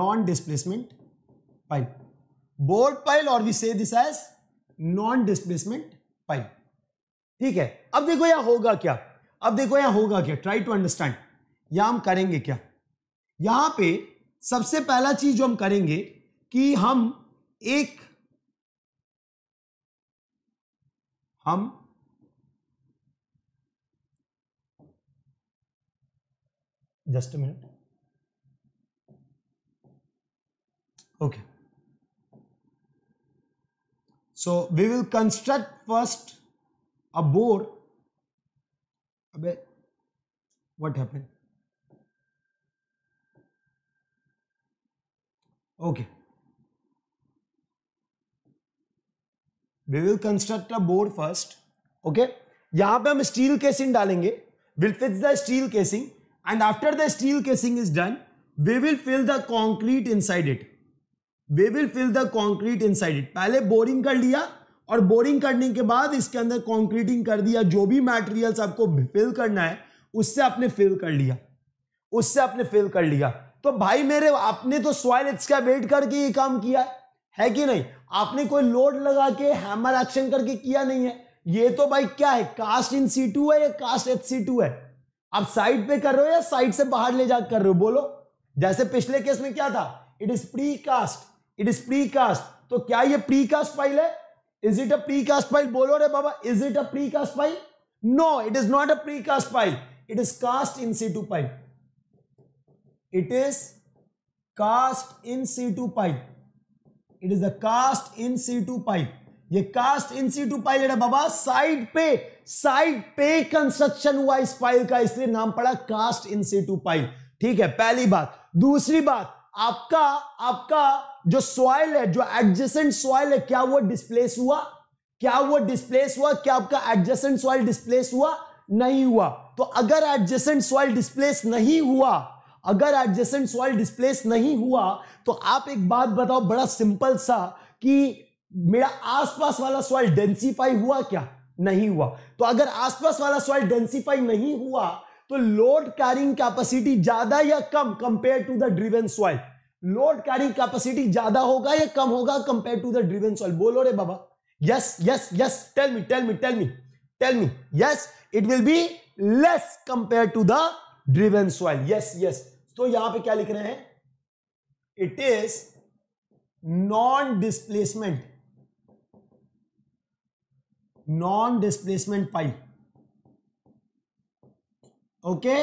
non displacement pile bored pile और we say this as non displacement pile ठीक है अब देखो यहां होगा क्या अब देखो यहां होगा क्या ट्राई टू अंडरस्टैंड यहां हम करेंगे क्या यहां पे सबसे पहला चीज जो हम करेंगे कि हम एक हम just minute okay okay. So we will construct first a board. What happened? Okay. We will construct a board first. Okay. यहां पे हम स्टील केसिंग डालेंगे will fix the steel casing and after the steel casing is done we will fill the concrete inside it we will fill the concrete inside it पहले बोरिंग कर लिया और बोरिंग करने के बाद इसके अंदर कॉन्क्रीटिंग कर दिया जो भी मटेरियल्स आपको फिल करना है उससे आपने फिल कर लिया उससे आपने फिल कर लिया तो भाई मेरे आपने तो सॉइल एक्सकावेट करके ये काम किया है, कि नहीं आपने कोई लोड लगा के हैमर एक्शन करके किया नहीं है ये तो भाई क्या है कास्ट इन सी टू है या कास्ट एच सी टू है आप साइड पे कर रहे हो या साइड से बाहर ले जा कर रहे हो बोलो जैसे पिछले केस में क्या था it is precast it is precast तो क्या ये प्री कास्ट फाइल है is it a precast pile बोलो रे बाबा is it a precast pile no it is not a precast pile it is cast in situ pile cast in situ pipe it is a cast in situ pipe ये cast in situ pile है बाबा साइड पे साइड पे कंस्ट्रक्शन हुआ इस फाइल का इसलिए नाम पड़ा cast in situ pile ठीक है पहली बात दूसरी बात आपका आपका जो सॉइल है जो एडजेसेंट सॉइल है क्या वो डिस्प्लेस हुआ क्या वो डिस्प्लेस हुआ क्या आपका एडजेसेंट सॉइल डिस्प्लेस हुआ नहीं हुआ तो अगर एडजेसेंट सॉइल डिस्प्लेस नहीं हुआ अगर एडजेसेंट सॉइल डिस्प्लेस नहीं हुआ तो आप एक बात बताओ बड़ा सिंपल सा कि मेरा आसपास वाला सॉइल डेंसीफाई हुआ क्या नहीं हुआ तो अगर आसपास वाला सॉइल डेंसीफाई नहीं हुआ तो लोड कैरिंग कैपेसिटी ज्यादा या कम compare to the driven soil load carrying capacity ज्यादा होगा या कम होगा compare to the driven soil बोलो रे बाबा yes yes yes tell me tell me tell me tell me yes it will be less compare to the driven soil yes yes तो यहां पे क्या लिख रहे हैं it is non displacement non displacement pipe okay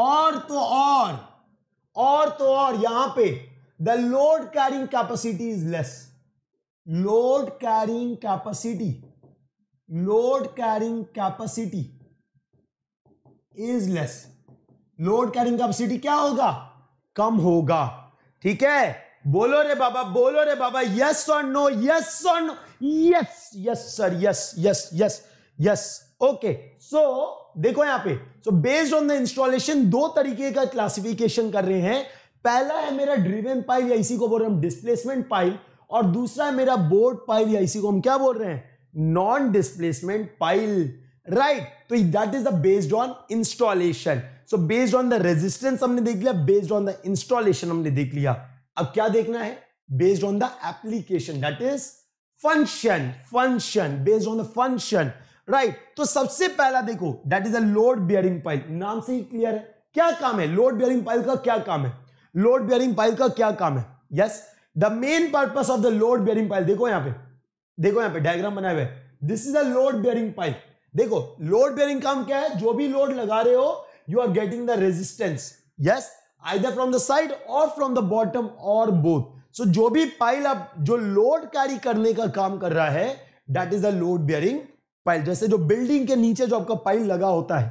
और तो और और तो और यहां पे the load carrying capacity is less load carrying capacity load carrying capacity is less load carrying capacity क्या होगा कम होगा ठीक है बोलो रे बाबा बोलो रे बाबा यस और नो यस और no yes yes sir yes yes yes yes okay so देखो यहां पे so based on the installation दो तरीके का क्लासिफिकेशन कर रहे हैं पहला है मेरा ड्रिवेन पाइल या इसी को बोल रहे हैं डिस्प्लेसमेंट पाइल और दूसरा है मेरा बोर्ड पाइल या इसी को हम क्या बोल रहे हैं नॉन डिस्प्लेसमेंट पाइल राइट तो that is the based on installation so based on the resistance हमने देख लिया बेस्ड ऑन द इंस्टॉलेशन हमने देख लिया अब क्या देखना है based on the application that is function function based on the function right तो सबसे पहला देखो that is a load bearing pile नाम से ही क्लियर है क्या काम है लोड बियरिंग पाइल का क्या काम है लोड बियरिंग पाइल का क्या काम है yes the main purpose of the load bearing pile देखो यहां पे देखो यहां पे डायग्राम बनाए हुए this is a load bearing pile देखो लोड बियरिंग काम क्या है जो भी लोड लगा रहे हो you are getting the resistance yes either from the side और फ्रॉम द बॉटम और बोथ सो जो भी पाइल आप जो लोड कैरी करने का काम कर रहा है that is a load bearing pile जैसे जो बिल्डिंग के नीचे जो आपका पाइल लगा होता है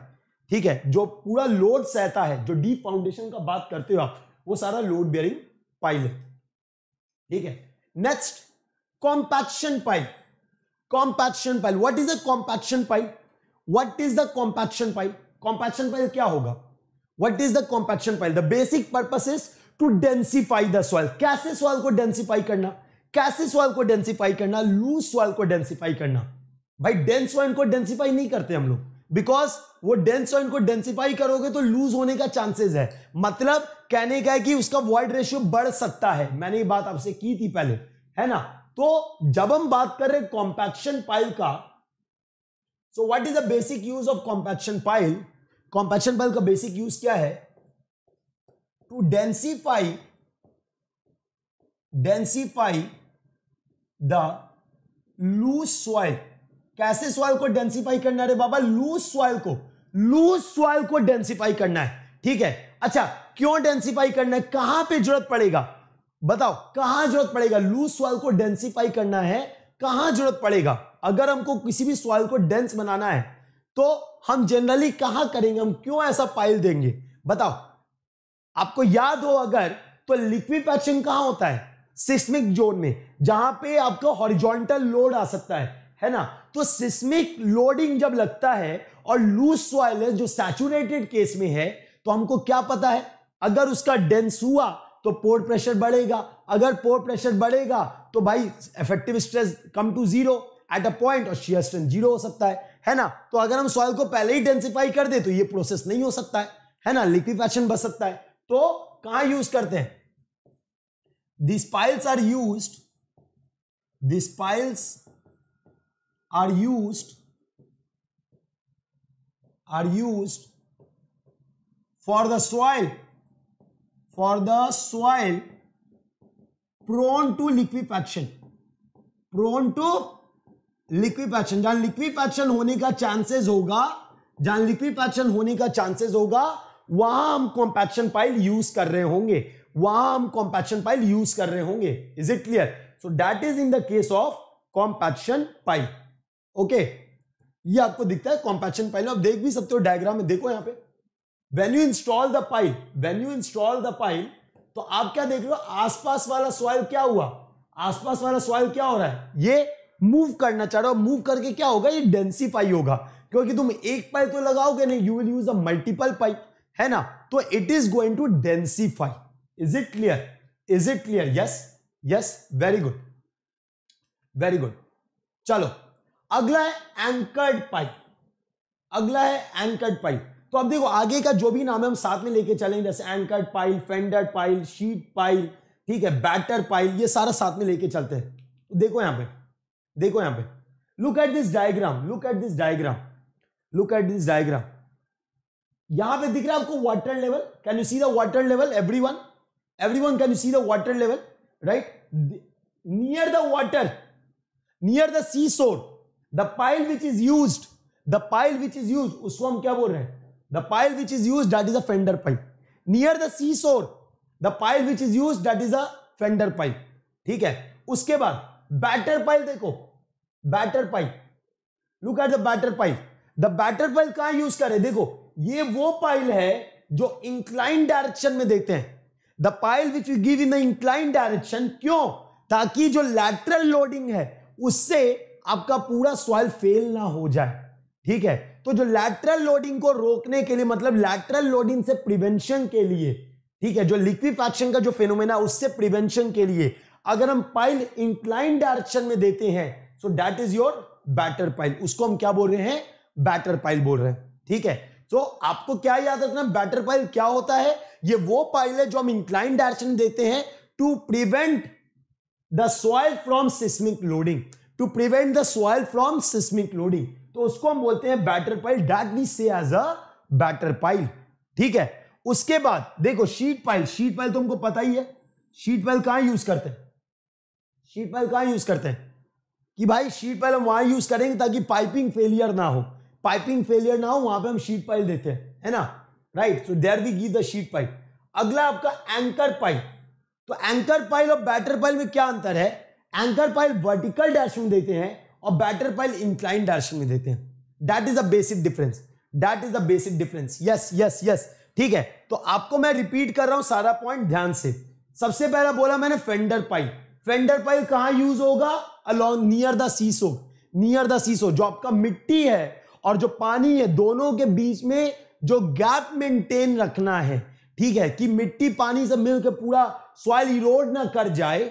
ठीक है जो पूरा लोड सहता है जो डीप फाउंडेशन का बात करते हो आप वो सारा लोड बियरिंग पाइल है ठीक है next compaction pile compaction pile what is a compaction pile what is the compaction pile compaction pile क्या होगा what is the compaction pile the basic purpose is to densify the soil कैसे सॉइल को डेंसिफाई करना कैसे सॉइल को डेंसिफाई करना लूज सॉइल को डेंसिफाई करना भाई डेंस वाइन को डेंसिफाई नहीं करते हम लोग बिकॉज वो डेंस वाइन को डेंसिफाई करोगे तो लूज होने का चांसेस है मतलब कहने का है कि उसका वॉइड रेशियो बढ़ सकता है मैंने ये बात आपसे की थी पहले है ना तो जब हम बात कर रहे कॉम्पैक्शन पाइल का so what is the basic use of compaction pile compaction pile का बेसिक यूज क्या है to densify densify the loose soil कैसे सॉइल को डेंसिफाई करना है बाबा लूज सॉइल को लूज सॉइल को डेंसिफाई करना है ठीक है अच्छा क्यों डेंसिफाई करना है कहां पे जरूरत पड़ेगा बताओ कहां जरूरत पड़ेगा लूज सॉइल को डेंसिफाई करना है कहां जरूरत पड़ेगा अगर हमको किसी भी सॉइल को डेंस बनाना है तो हम जनरली कहां करेंगे हम क्यों ऐसा पाइल देंगे बताओ आपको याद हो अगर तो लिक्विफैक्शन कहां होता है सिस्मिक जोन में जहां पे आपका हॉरिजॉन्टल लोड आ सकता है है ना तो सिस्मिक लोडिंग जब लगता है और लूज सॉइल है जो सैचुरेटेड केस में है तो हमको क्या पता है अगर उसका डेंस हुआ तो पोर प्रेशर बढ़ेगा अगर पोर प्रेशर बढ़ेगा तो भाई effective stress come to zero at a point और शेयर स्ट्रेंथ जीरो हो सकता है है ना तो अगर हम सॉइल को पहले ही डेंसिफाई कर दे तो ये प्रोसेस नहीं हो सकता है है ना लिक्विफेक्शन बच सकता है तो कहा यूज करते हैं this piles are use this piles are used are used for the soil for the soil prone to liquefaction prone to liquefaction जहां liquefaction होने का chances होगा जहां liquefaction होने का chances होगा वहां हम compaction pile use कर रहे होंगे वहां हम compaction pile use कर रहे होंगे is it clear so that is in the case of compaction pile okay ये आपको दिखता है कॉम्पैक्शन पाइल आप देख भी सकते हो डायग्राम में देखो यहां पे when you install the pile when you install the pile तो आप क्या देख रहे हो आसपास वाला सॉइल क्या हुआ आसपास वाला सॉइल क्या हो रहा है ये मूव करना चाह रहा हो मूव करके क्या होगा ये डेंसीफाई होगा क्योंकि तुम एक पाइप तो लगाओगे नहीं you will use a multiple pipe है ना तो it is going to densify is it clear is it clear yes yes very good very good चलो अगला है एंकर्ड पाइप अगला है एंकर्ड पाइप तो अब देखो आगे का जो भी नाम है हम साथ में लेके चलेंगे जैसे anchored pile fender pile sheet pile ठीक है बैटर पाइल ये सारा साथ में लेके चलते हैं तो देखो यहां पे देखो यहां पे look at this diagram look at this diagram look at this diagram यहां पे दिख रहा है आपको water level can you see the water level everyone everyone can you see the water level right near the water near the sea shore the pile which is use the pile which is use उसको हम क्या बोल रहे हैं the pile which is use that is a fender pipe near the sea shore the pile which is use that is a fender pipe ठीक है उसके बाद बैटर पाइल देखो batter pipe look at the batter pipe the batter pile कहां यूज करे देखो ये वो पाइल है जो इंक्लाइन डायरेक्शन में देखते हैं the pile which you give in the incline direction क्यों ताकि जो लैटरल लोडिंग है उससे आपका पूरा सॉइल फेल ना हो जाए ठीक है तो जो लैटरल लोडिंग को रोकने के लिए मतलब लैटरल लोडिंग से प्रिवेंशन के लिए ठीक है जो लिक्विफैक्शन का जो फेनोमेना उससे प्रिवेंशन के लिए अगर हम पाइल इंक्लाइन डायरेक्शन में देते हैं so that is your batter pile उसको हम क्या बोल रहे हैं बैटर पाइल बोल रहे हैं ठीक है तो आपको क्या याद रखना बैटर पाइल क्या होता है ये वो पाइल है जो हम इंक्लाइन डायरेक्शन देते हैं to prevent the soil from seismic loading to prevent the soil from seismic loading तो उसको हम बोलते हैं batter pile that we say as a batter pile ठीक है उसके बाद देखो शीट पाइल शीट पाइल तो हमको पता ही है शीट पाइल कहां यूज करते हैं शीट पाइल कहां यूज करते हैं कि भाई शीट पाइल हम वहां यूज करेंगे ताकि पाइपिंग फेलियर ना हो पाइपिंग फेलियर ना हो वहां पे हम शीट पाइल देते हैं है ना right so there we give the sheet pile अगला आपका एंकर पाइल तो एंकर पाइल और बैटर पाइल में क्या अंतर है एंकर पाइल वर्टिकल डायरेक्शन में देते हैं और बैटर पाइल इंक्लाइन डायरेक्शन में देते हैं that is a basic difference that is a basic difference yes yes yes ठीक है तो आपको मैं रिपीट कर रहा हूं सारा पॉइंट ध्यान से सबसे पहला बोला मैंने फेंडर पाइल फेंडर पाइल कहां यूज होगा along near the seashore near the seashore जो आपका मिट्टी है और जो पानी है दोनों के बीच में जो गैप मेंटेन रखना है ठीक है कि मिट्टी पानी सब मिलकर पूरा सॉइल इरोड ना कर जाए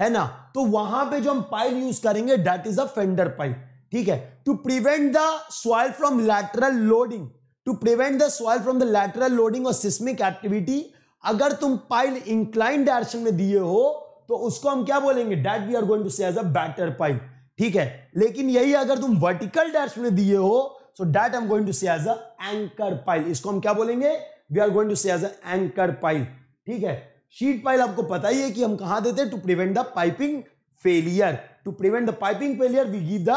है ना तो वहां पे जो हम पाइप यूज करेंगे that is a fender pipe ठीक है to prevent the soil from lateral loading to prevent the soil from the lateral loading और सिस्मिक एक्टिविटी अगर तुम पाइल इंक्लाइन डायरेक्शन में दिए हो तो उसको हम क्या बोलेंगे that we are going to say as a batter pipe ठीक है लेकिन यही अगर तुम वर्टिकल डायरेक्शन में दिए हो so that am going to say as a anchor pile इसको हम क्या बोलेंगे we are going to say as a anchor pile ठीक है शीट पाइल आपको पता ही है कि हम कहा देते हैं to prevent the piping failure to prevent the piping failure we give the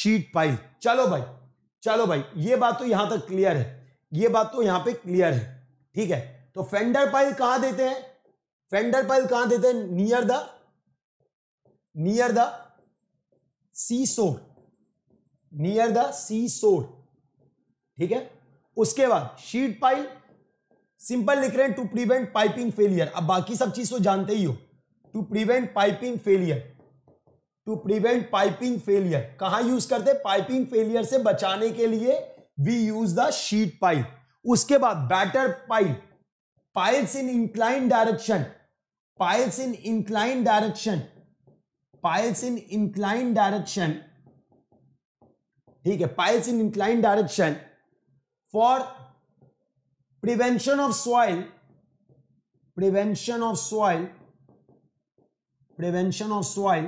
sheet pile चलो भाई चलो भाई ये बात तो यहां तक क्लियर है ये बात तो यहां पे क्लियर है ठीक है तो फेंडर पाइल कहां देते हैं फेंडर पाइल कहां देते हैं near the near the sea shore near the sea सोर ठीक है उसके बाद शीट पाइल सिंपल लिख रहे हैं टू प्रिवेंट पाइपिंग फेलियर अब बाकी सब चीज तो जानते ही हो to prevent piping failure to prevent piping failure कहां यूज करते पाइपिंग फेलियर से बचाने के लिए we use the sheet pile उसके बाद batter pile piles in incline direction piles in incline direction piles in incline direction ठीक है piles in incline direction for prevention of soil prevention of soil prevention of soil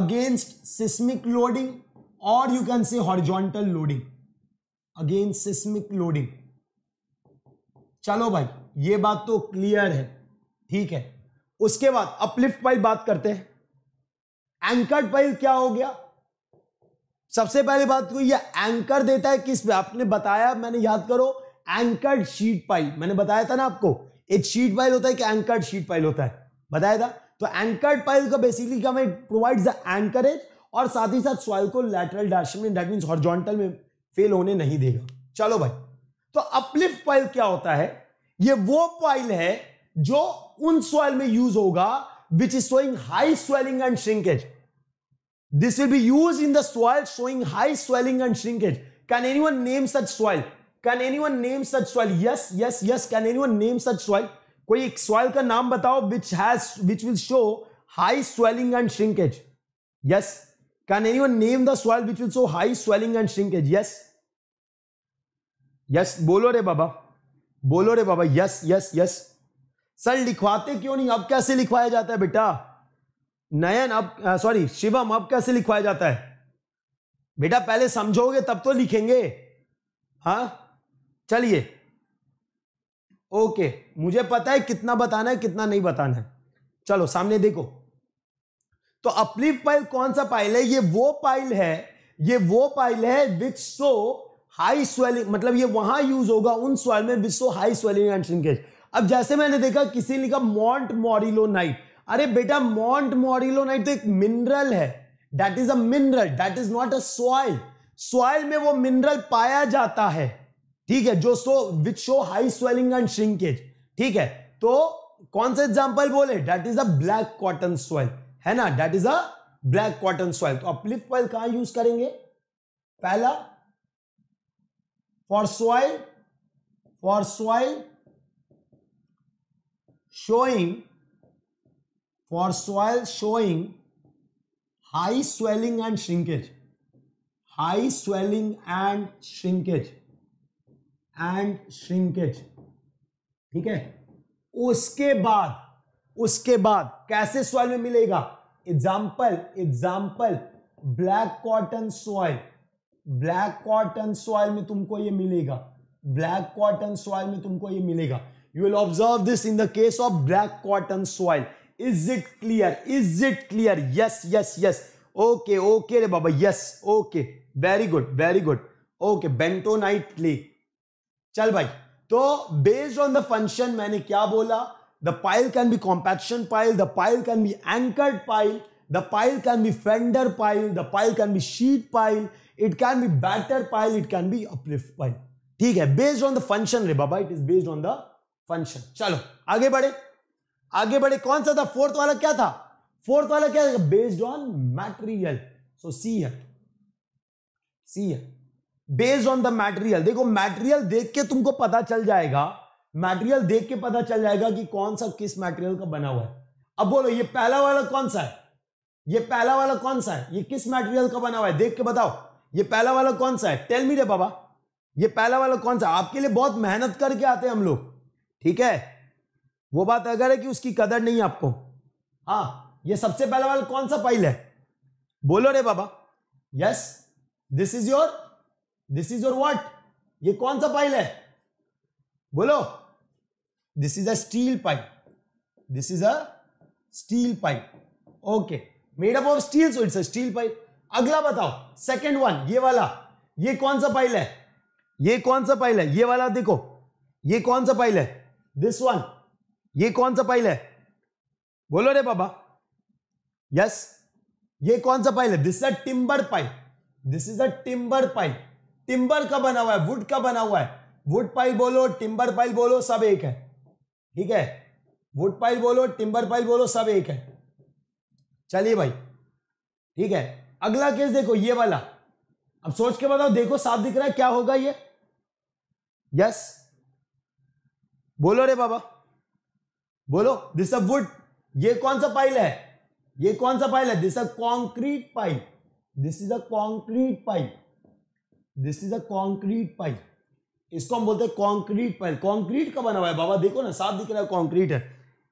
against seismic loading or you can say horizontal loading against seismic loading चलो भाई ये बात तो क्लियर है ठीक है उसके बाद अपलिफ्ट पाइल बात करते हैं एंकर्ड पाइल क्या हो गया सबसे पहली बात को ये एंकर देता है किस पे आपने बताया मैंने याद करो एंकर्ड शीट पाइल मैंने बताया था ना आपको एक शीट पाइल होता है कि एंकर्ड शीट पाइल होता है बताया था तो एंकर्ड पाइल का बेसिकली क्या मैं प्रोवाइड द एंकरेज और साथ ही साथ सॉइल को लैटरल डायरेक्शन में दैट मीन्स हॉर्जोंटल में फेल होने नहीं देगा चलो भाई तो अपलिफ्ट पाइल क्या होता है ये वो पाइल है जो उन सॉइल में यूज होगा which is showing high swelling and shrinkage this will be used in the soil showing high swelling and shrinkage. Can anyone name such soil can any one name such soil yes yes yes can any one name such soil कोई एक सॉइल का नाम बताओ which has which will show high swelling and shrinkage yes can any one name the soil which will show high swelling and shrinkage yes yes बोलो रे बाबा बोलो रे बाबा यस यस यस सर लिखवाते क्यों नहीं अब कैसे लिखवाया जाता है बेटा नयन अब सॉरी शिवम अब कैसे लिखवाया जाता है बेटा पहले समझोगे तब तो लिखेंगे हाँ चलिए ओके मुझे पता है कितना बताना है कितना नहीं बताना है चलो सामने देखो तो अपलिफ्ट पाइल कौन सा पाइल है ये वो पाइल है ये वो पाइल है विच सो हाई स्वेलिंग मतलब ये वहां यूज होगा उन स्वेल में which show high swelling and shrinkage अब जैसे मैंने देखा किसी ने लिखा मॉन्ट मॉरिलो नाइट अरे बेटा मॉन्ट मॉरिलो नाइट तो एक मिनरल है that is a mineral that is not a soil soil में वो मिनरल पाया जाता है ठीक है जो so which show high swelling and shrinkage ठीक है तो कौन सा एग्जाम्पल बोले that is a black cotton soil है ना that is a black cotton soil तो अपलिफ्ट ऑयल कहां यूज करेंगे पहला for soil for soil showing for soil showing high swelling and shrinkage high swelling and shrinkage and shrinkage ठीक है उसके बाद उसके बाद कैसे सॉइल में मिलेगा example example black cotton soil black cotton soil में तुमको ये मिलेगा ब्लैक कॉटन सॉइल में तुमको ये मिलेगा you will observe this in the case of black cotton soil is it clear is it clear yes yes yes okay okay रे बाबा yes okay very good very good okay bentonite clay चल भाई तो बेस्ड ऑन द फंक्शन मैंने क्या बोला the pile can be compaction pile the pile can be anchored pile the pile can be fender pile the pile can be sheet pile it can be batter pile it can be uplift pile ठीक है बेस्ड ऑन द फंक्शन रे बाबा it is based on the function चलो आगे बढ़े आगे बढ़े कौन सा था फोर्थ वाला क्या था फोर्थ वाला क्या था based on material so see है सी है बेस्ड ऑन द मैटेरियल देखो मैटेरियल देख के तुमको पता चल जाएगा मैटेरियल देख के पता चल जाएगा कि कौन सा किस मैटेरियल का बना हुआ है अब बोलो ये पहला वाला कौन सा है ये पहला वाला कौन सा है ये किस मैटेरियल का बना हुआ है देख के बताओ ये पहला वाला कौन सा है टेल मी रे बाबा ये पहला वाला कौन सा आपके लिए बहुत मेहनत करके आते हैं हम लोग ठीक है वो बात अगर है कि उसकी कदर नहीं आपको हाँ ये सबसे पहला वाला कौन सा पाइल है बोलो रे बाबा yes this is your this is your what ये कौन सा पाइल है बोलो this is a steel pipe this is a steel pipe okay made up of steel so it's a steel pipe अगला बताओ सेकेंड वन ये वाला ये कौन सा पाइल है ये कौन सा पाइल है ये वाला देखो ये कौन सा पाइल है दिस वन ये कौन सा पाइल है बोलो रे बाबा यस ये कौन सा पाइल है this is a timber pipe this is a timber pipe timber का बना हुआ है वुड का बना हुआ है वुड पाइल बोलो टिम्बर पाइल बोलो सब एक है ठीक है वुड पाइल बोलो टिम्बर पाइल बोलो सब एक है चलिए भाई ठीक है अगला केस देखो ये वाला अब सोच के बताओ देखो साफ दिख रहा है क्या होगा ये यस बोलो रे बाबा बोलो दिस अ वुड ये कौन सा पाइल है ये कौन सा पाइल है this a concrete pile this is a concrete pile this is a concrete pile इसको हम बोलते हैं कॉन्क्रीट पाइल कॉन्क्रीट का बना हुआ है बाबा देखो ना साफ दिख रहा है कॉन्क्रीट है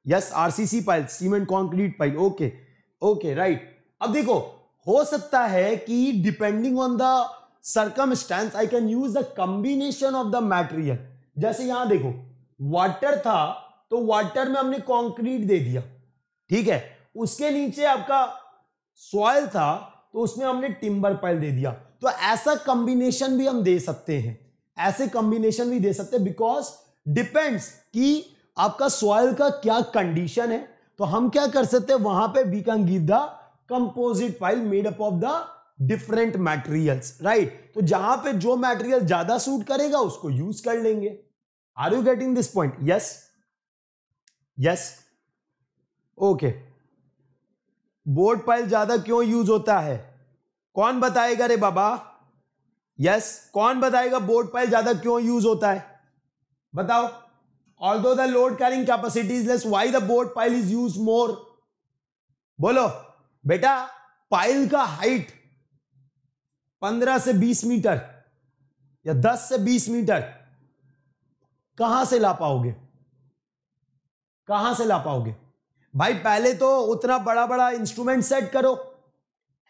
yes RCC pile cement concrete pile okay okay right अब देखो हो सकता है कि depending on the circumstance I can use the combination of the material जैसे यहां देखो वाटर था तो वाटर में हमने कॉन्क्रीट दे दिया ठीक है उसके नीचे आपका सॉयल था तो उसमें हमने टिम्बर पाइल दे दिया तो ऐसा कॉम्बिनेशन भी हम दे सकते हैं ऐसे कॉम्बिनेशन भी दे सकते हैं बिकॉज डिपेंड्स कि आपका सॉइल का क्या कंडीशन है तो हम क्या कर सकते हैं वहां पे we can give the composite file made up of the different materials right तो जहां पे जो मैटेरियल ज्यादा सूट करेगा उसको यूज कर लेंगे are you getting this point yes yes okay bored file ज्यादा क्यों यूज होता है कौन बताएगा रे बाबा यस कौन बताएगा बोर्ड पाइल ज्यादा क्यों यूज होता है बताओ although the load carrying capacity is less why the bored pile is use more बोलो बेटा पाइल का हाइट 15 से 20 मीटर या 10 से 20 मीटर कहां से ला पाओगे कहां से ला पाओगे भाई पहले तो उतना बड़ा बड़ा इंस्ट्रूमेंट सेट करो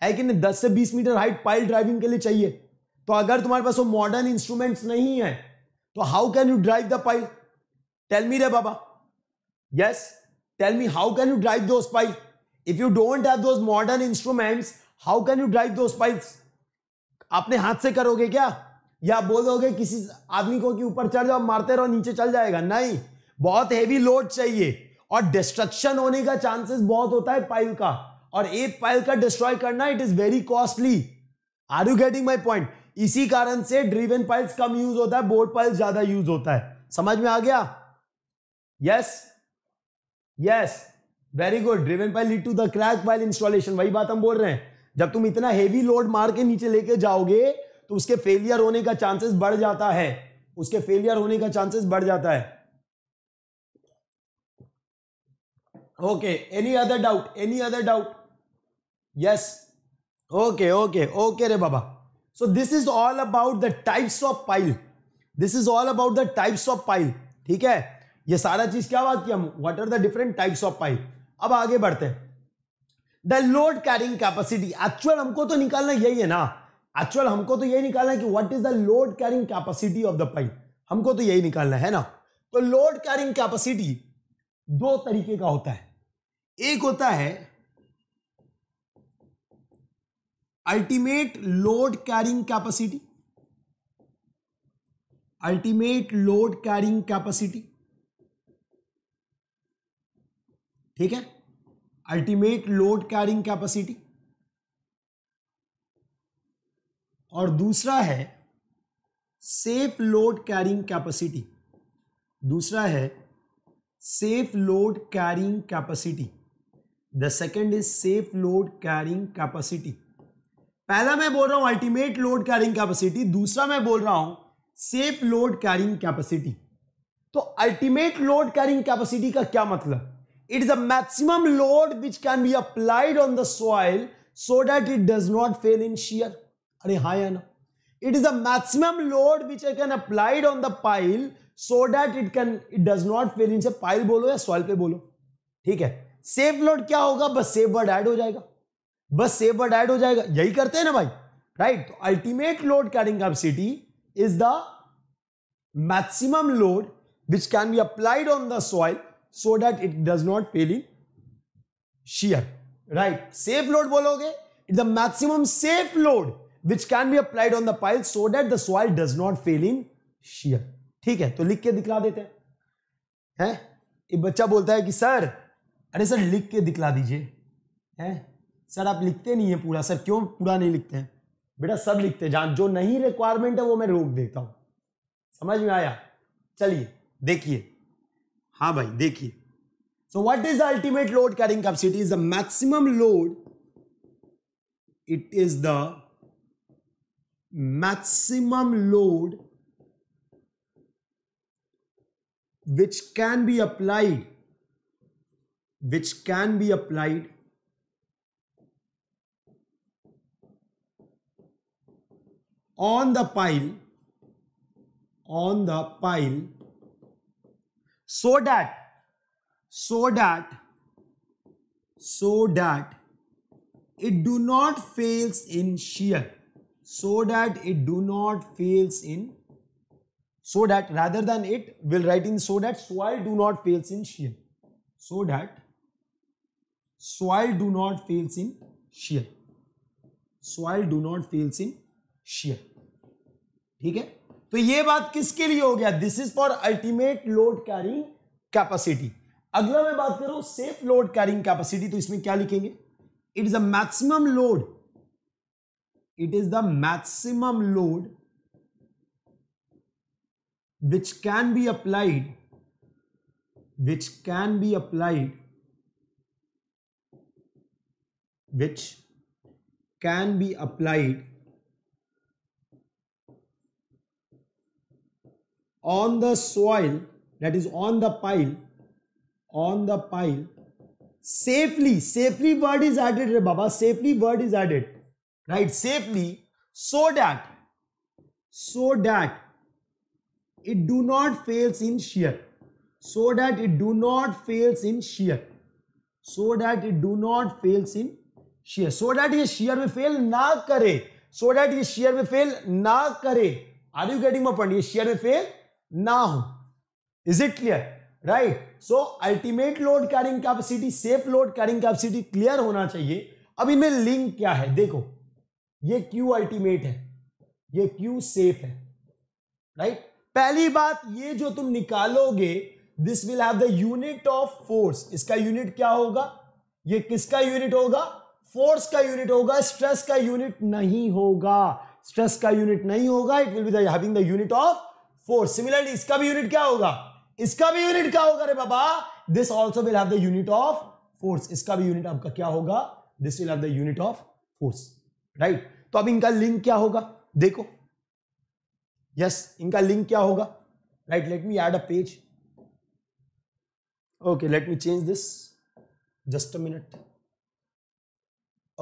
है कि नहीं दस से बीस मीटर हाइट पाइल ड्राइविंग के लिए चाहिए तो अगर तुम्हारे पास वो मॉडर्न इंस्ट्रूमेंट्स नहीं है तो how can you drive the pile tell me रे बाबा yes tell me how can you drive those pile if you don't have those modern instruments how can you drive those piles अपने हाथ से करोगे क्या या बोलोगे किसी आदमी को कि ऊपर चढ़ जाओ मारते रहो नीचे चल जाएगा नहीं बहुत हेवी लोड चाहिए और डिस्ट्रक्शन होने का चांसेस बहुत होता है पाइल का और एक पाइल का डिस्ट्रॉय करना it is very costly are you getting my point इसी कारण से ड्रीवन पाइल्स कम यूज होता है बोर्ड पाइल्स ज्यादा यूज होता है समझ में आ गया yes yes very good driven pile lead to the crack pile installation वही बात हम बोल रहे हैं जब तुम इतना हेवी लोड मार के नीचे लेके जाओगे तो उसके फेलियर होने का चांसेस बढ़ जाता है उसके फेलियर होने का चांसेस बढ़ जाता है okay any other doubt any other doubt yes okay okay okay re baba so this is all about the types of pile this is all about the types of pile ठीक है ये सारा चीज क्या बात की हम what are the different types of pile अब आगे बढ़ते हैं the load carrying capacity actual हमको तो निकालना यही है ना एक्चुअल हमको तो यही निकालना है कि what is the load carrying capacity of the pipe हमको तो यही निकालना है ना तो लोड कैरिंग कैपेसिटी दो तरीके का होता है एक होता है ultimate load carrying capacity ultimate load carrying capacity ठीक है अल्टीमेट लोड कैरिंग कैपेसिटी और दूसरा है सेफ लोड कैरिंग कैपेसिटी दूसरा है safe load carrying capacity the second is safe load carrying capacity पहला मैं बोल रहा हूं अल्टीमेट लोड कैरिंग कैपेसिटी दूसरा मैं बोल रहा हूं सेफ लोड कैरिंग कैपेसिटी तो अल्टीमेट लोड कैरिंग कैपेसिटी का क्या मतलब it is a maximum load which can be applied on the soil so that it does not fail in shear अरे हाँ या ना it is a maximum load which I can applied on the pile so that it can it does not fail in say pile बोलो या सॉइल पे बोलो ठीक है सेफ लोड क्या होगा बस सेफ वर्ड ऐड हो जाएगा बस सेफ वर्ड ऐड हो जाएगा यही करते हैं ना भाई राइट तो ultimate load carrying capacity is the maximum load which can be applied on the soil so that it does not fail in shear right safe load बोलोगे it the maximum safe load which can be applied on the pile so that the soil does not fail in shear ठीक है तो लिख के दिखला देते हैं है? एक बच्चा बोलता है कि सर अरे सर लिख के दिखला दीजिए है सर आप लिखते नहीं है पूरा सर क्यों पूरा नहीं लिखते हैं बेटा सब लिखते हैं जो नहीं रिक्वायरमेंट है वो मैं रोक देता हूं समझ में आया चलिए देखिए हाँ भाई देखिए so what is the ultimate load carrying capacity is the maximum load it is the maximum load which can be applied which can be applied on the pile on the pile so that so that so that it do not fails in shear so that it do not fails in so that rather than it will write in so that soil do not fails in shear so that soil do not fails in shear soil do not fails in shear ठीक है तो ये बात किसके लिए हो गया this is for ultimate load carrying capacity अगला मैं बात करूं सेफ लोड कैरिंग कैपेसिटी तो इसमें क्या लिखेंगे it is a maximum load it is the maximum load which can be applied which can be applied which can be applied on the soil that is on the pile on the pile safely safely word is added re baba safely word is added right safely so that so that it do not fails in shear so that it do not fails in shear so that it do not fails in shear so that ye shear mein fail na kare so that ye shear mein fail na kare are you getting my point ye shear mein fail ना हो is it clear right so ultimate load carrying capacity safe load carrying capacity clear होना चाहिए अब इनमें लिंक क्या है देखो ये क्यू अल्टीमेट है ये क्यू सेफ है राइट right? पहली बात ये जो तुम निकालोगे this will have the unit of force इसका यूनिट क्या होगा ये किसका यूनिट होगा फोर्स का यूनिट होगा स्ट्रेस का यूनिट नहीं होगा स्ट्रेस का यूनिट नहीं होगा it will be having the unit of force similarly इसका भी यूनिट क्या होगा इसका भी यूनिट क्या होगा रे बाबा this also will have the unit of force इसका भी यूनिट आपका क्या होगा this will have the unit of force right तो अब इनका लिंक क्या होगा देखो यस yes, इनका लिंक क्या होगा right let me add a page okay let me change this just a minute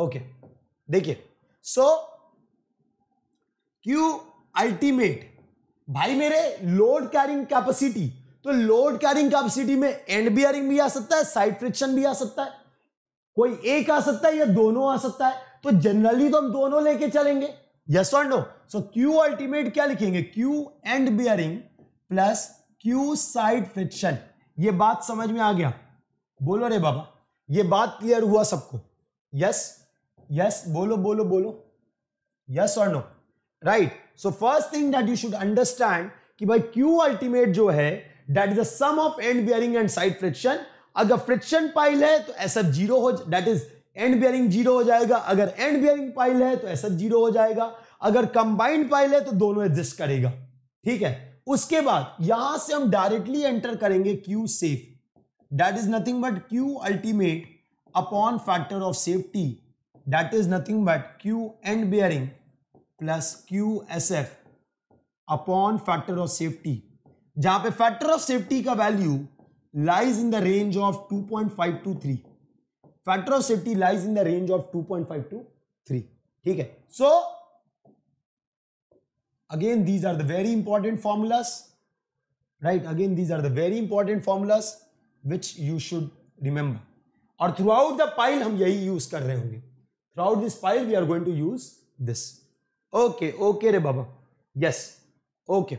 okay देखिए सो क्यू अल्टीमेट भाई मेरे लोड कैरिंग कैपेसिटी तो लोड कैरिंग कैपेसिटी में एंड बियरिंग भी आ सकता है साइड फ्रिक्शन भी आ सकता है कोई एक आ सकता है या दोनों आ सकता है तो जनरली तो हम दोनों लेके चलेंगे यस और नो सो क्यू अल्टीमेट क्या लिखेंगे Q end bearing plus Q side friction ये बात समझ में आ गया बोलो रे बाबा ये बात क्लियर हुआ सबको यस यस बोलो बोलो बोलो यस और no right so first thing that you should understand कि भाई क्यू अल्टीमेट जो है that is the sum of end bearing and side friction अगर फ्रिक्शन पाइल है तो एस एफ जीरो हो that is end bearing zero हो जाएगा अगर एंड बियरिंग पाइल है तो एस एफ जीरो हो जाएगा अगर कंबाइंड पाइल है तो दोनों एडजस्ट करेगा ठीक है उसके बाद यहां से हम डायरेक्टली एंटर करेंगे Q safe that is nothing but Q ultimate upon factor of safety that is nothing but Q end bearing plus Q S F upon factor of safety जहां पे फैक्टर ऑफ सेफ्टी का value lies in the range of 2.5 to three factor of safety lies in the range of 2.5 to three ठीक है so again these are the very important formulas right again these are the very important formulas which you should remember और थ्रू आउट द पाइल हम यही यूज कर रहे होंगे throughout this pile we are going to use this okay okay रे बाबा yes okay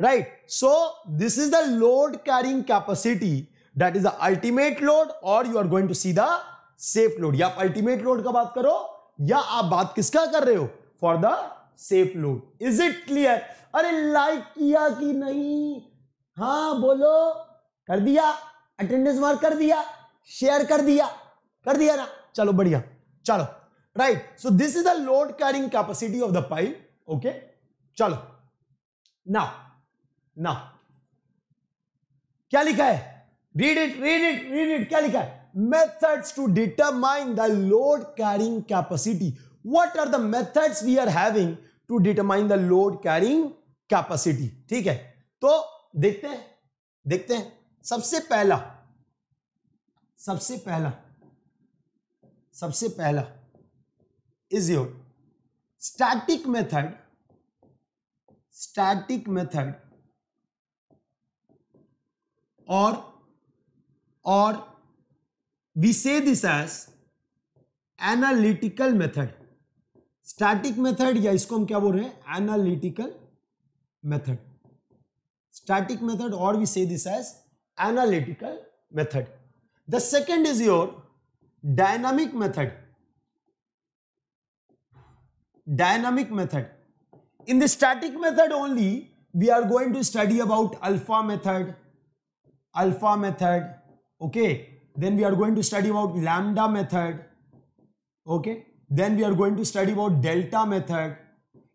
right so this is the load carrying capacity that is the ultimate load और you are going to see the safe load या आप अल्टीमेट लोड का बात करो या आप बात किसका कर रहे हो for the safe load is it clear अरे लाइक किया कि नहीं हाँ बोलो कर दिया अटेंडेंस मार्क कर दिया शेयर कर दिया कर दिया ना चलो बढ़िया चलो right so this is the load carrying capacity of the pile okay chalo now now kya likha hai read it read it read it kya likha hai methods to determine the load carrying capacity what are the methods we are having to determine the load carrying capacity ठीक है तो देखते हैं देखते हैं सबसे पहला सबसे पहला सबसे पहला is your static method static method और और we say analytical method static method या इसको हम क्या बोल रहे हैं एनालिटिकल मेथड स्टैटिक मेथड और we say this as analytical method the second is your dynamic method dynamic method. In the static method only, we are going to study about alpha method, alpha method, okay. Then we are going to study about lambda method, okay. Then we are going to study about delta method.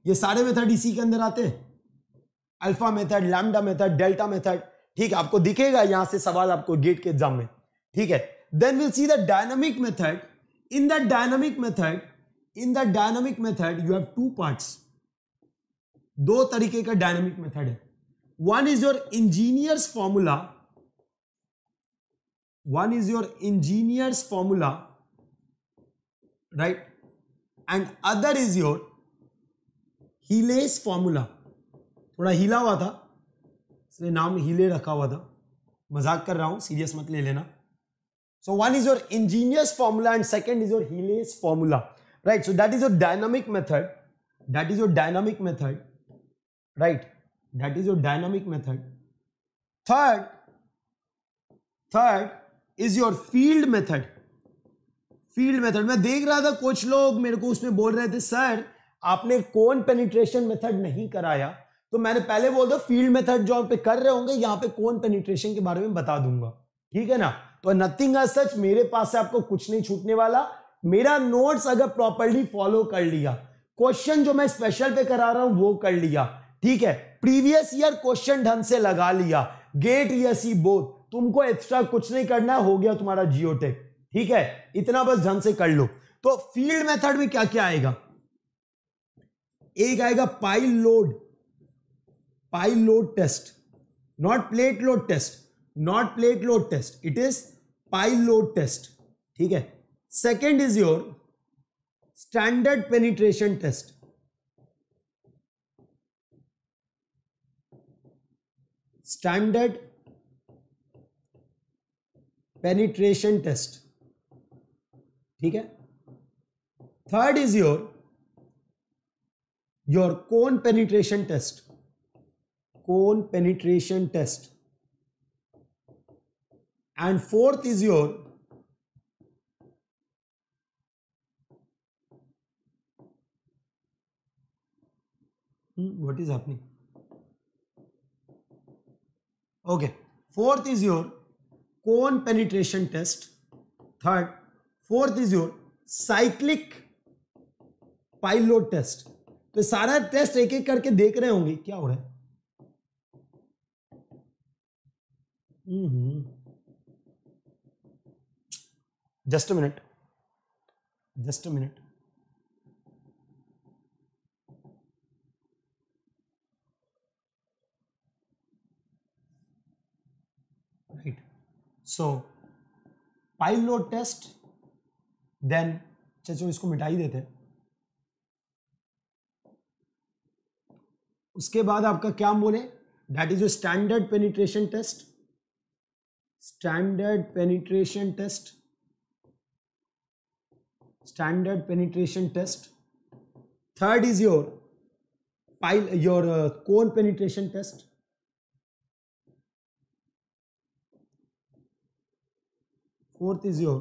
ये सारे मेथड इसी के अंदर आते हैं alpha method lambda method delta method ठीक है आपको दिखेगा यहां से सवाल आपको गेट के एग्जाम में ठीक है then will see the dynamic method in the dynamic method in the dynamic method you have two parts दो तरीके का डायनामिक मेथड है one is your engineers formula one is your engineers formula right and other is your Hiley's formula थोड़ा हिला हुआ था इसलिए नाम हिले रखा हुआ था मजाक कर रहा हूं सीरियस मत ले लेना so one is your engineers formula and second is your Hiley's formula right so that is your dynamic method that is your dynamic method right that is your dynamic method third third is your field method field method मैं देख रहा था कुछ लोग मेरे को उसमें बोल रहे थे सर आपने कौन पेनिट्रेशन मेथड नहीं कराया तो मैंने पहले बोल दो फील्ड मेथड जो आप पे कर रहे होंगे यहां पे कौन पेनिट्रेशन के बारे में बता दूंगा ठीक है ना तो नथिंग सच मेरे पास से आपको कुछ नहीं छूटने वाला मेरा नोट्स अगर प्रॉपरली फॉलो कर लिया क्वेश्चन जो मैं स्पेशल पे करा रहा हूं वो कर लिया ठीक है प्रीवियस ईयर क्वेश्चन ढंग से लगा लिया गेट यसी बोथ तुमको एक्स्ट्रा कुछ नहीं करना हो गया तुम्हारा जियोटेक ठीक है इतना बस ढंग से कर लो तो फील्ड मेथड में क्या क्या आएगा एक आएगा pile load pile load test not plate load test not plate load test it is pile load test ठीक है second is your standard penetration test standard penetration test ठीक है third is your your cone penetration test cone penetration test and fourth is your what is happening okay fourth is your cone penetration test third fourth is your cyclic pilot test तो सारा टेस्ट एक एक करके देख रहे होंगे क्या हो रहा है just minute just minute pile load test then चलो इसको मिटा ही देते उसके बाद आपका क्या बोले that is standard penetration test standard penetration test standard penetration test third is your pile your cone penetration test fourth is your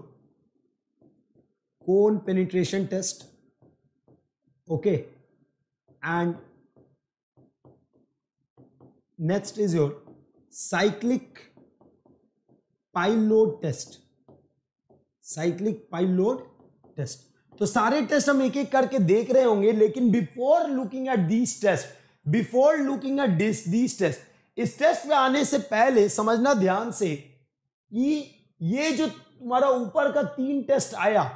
cone penetration test okay and next is your cyclic pile load test cyclic pile load test तो सारे टेस्ट हम एक एक करके देख रहे होंगे लेकिन before looking at these test before looking at this these test इस टेस्ट पे आने से पहले समझना ध्यान से कि ये जो तुम्हारा ऊपर का तीन टेस्ट आया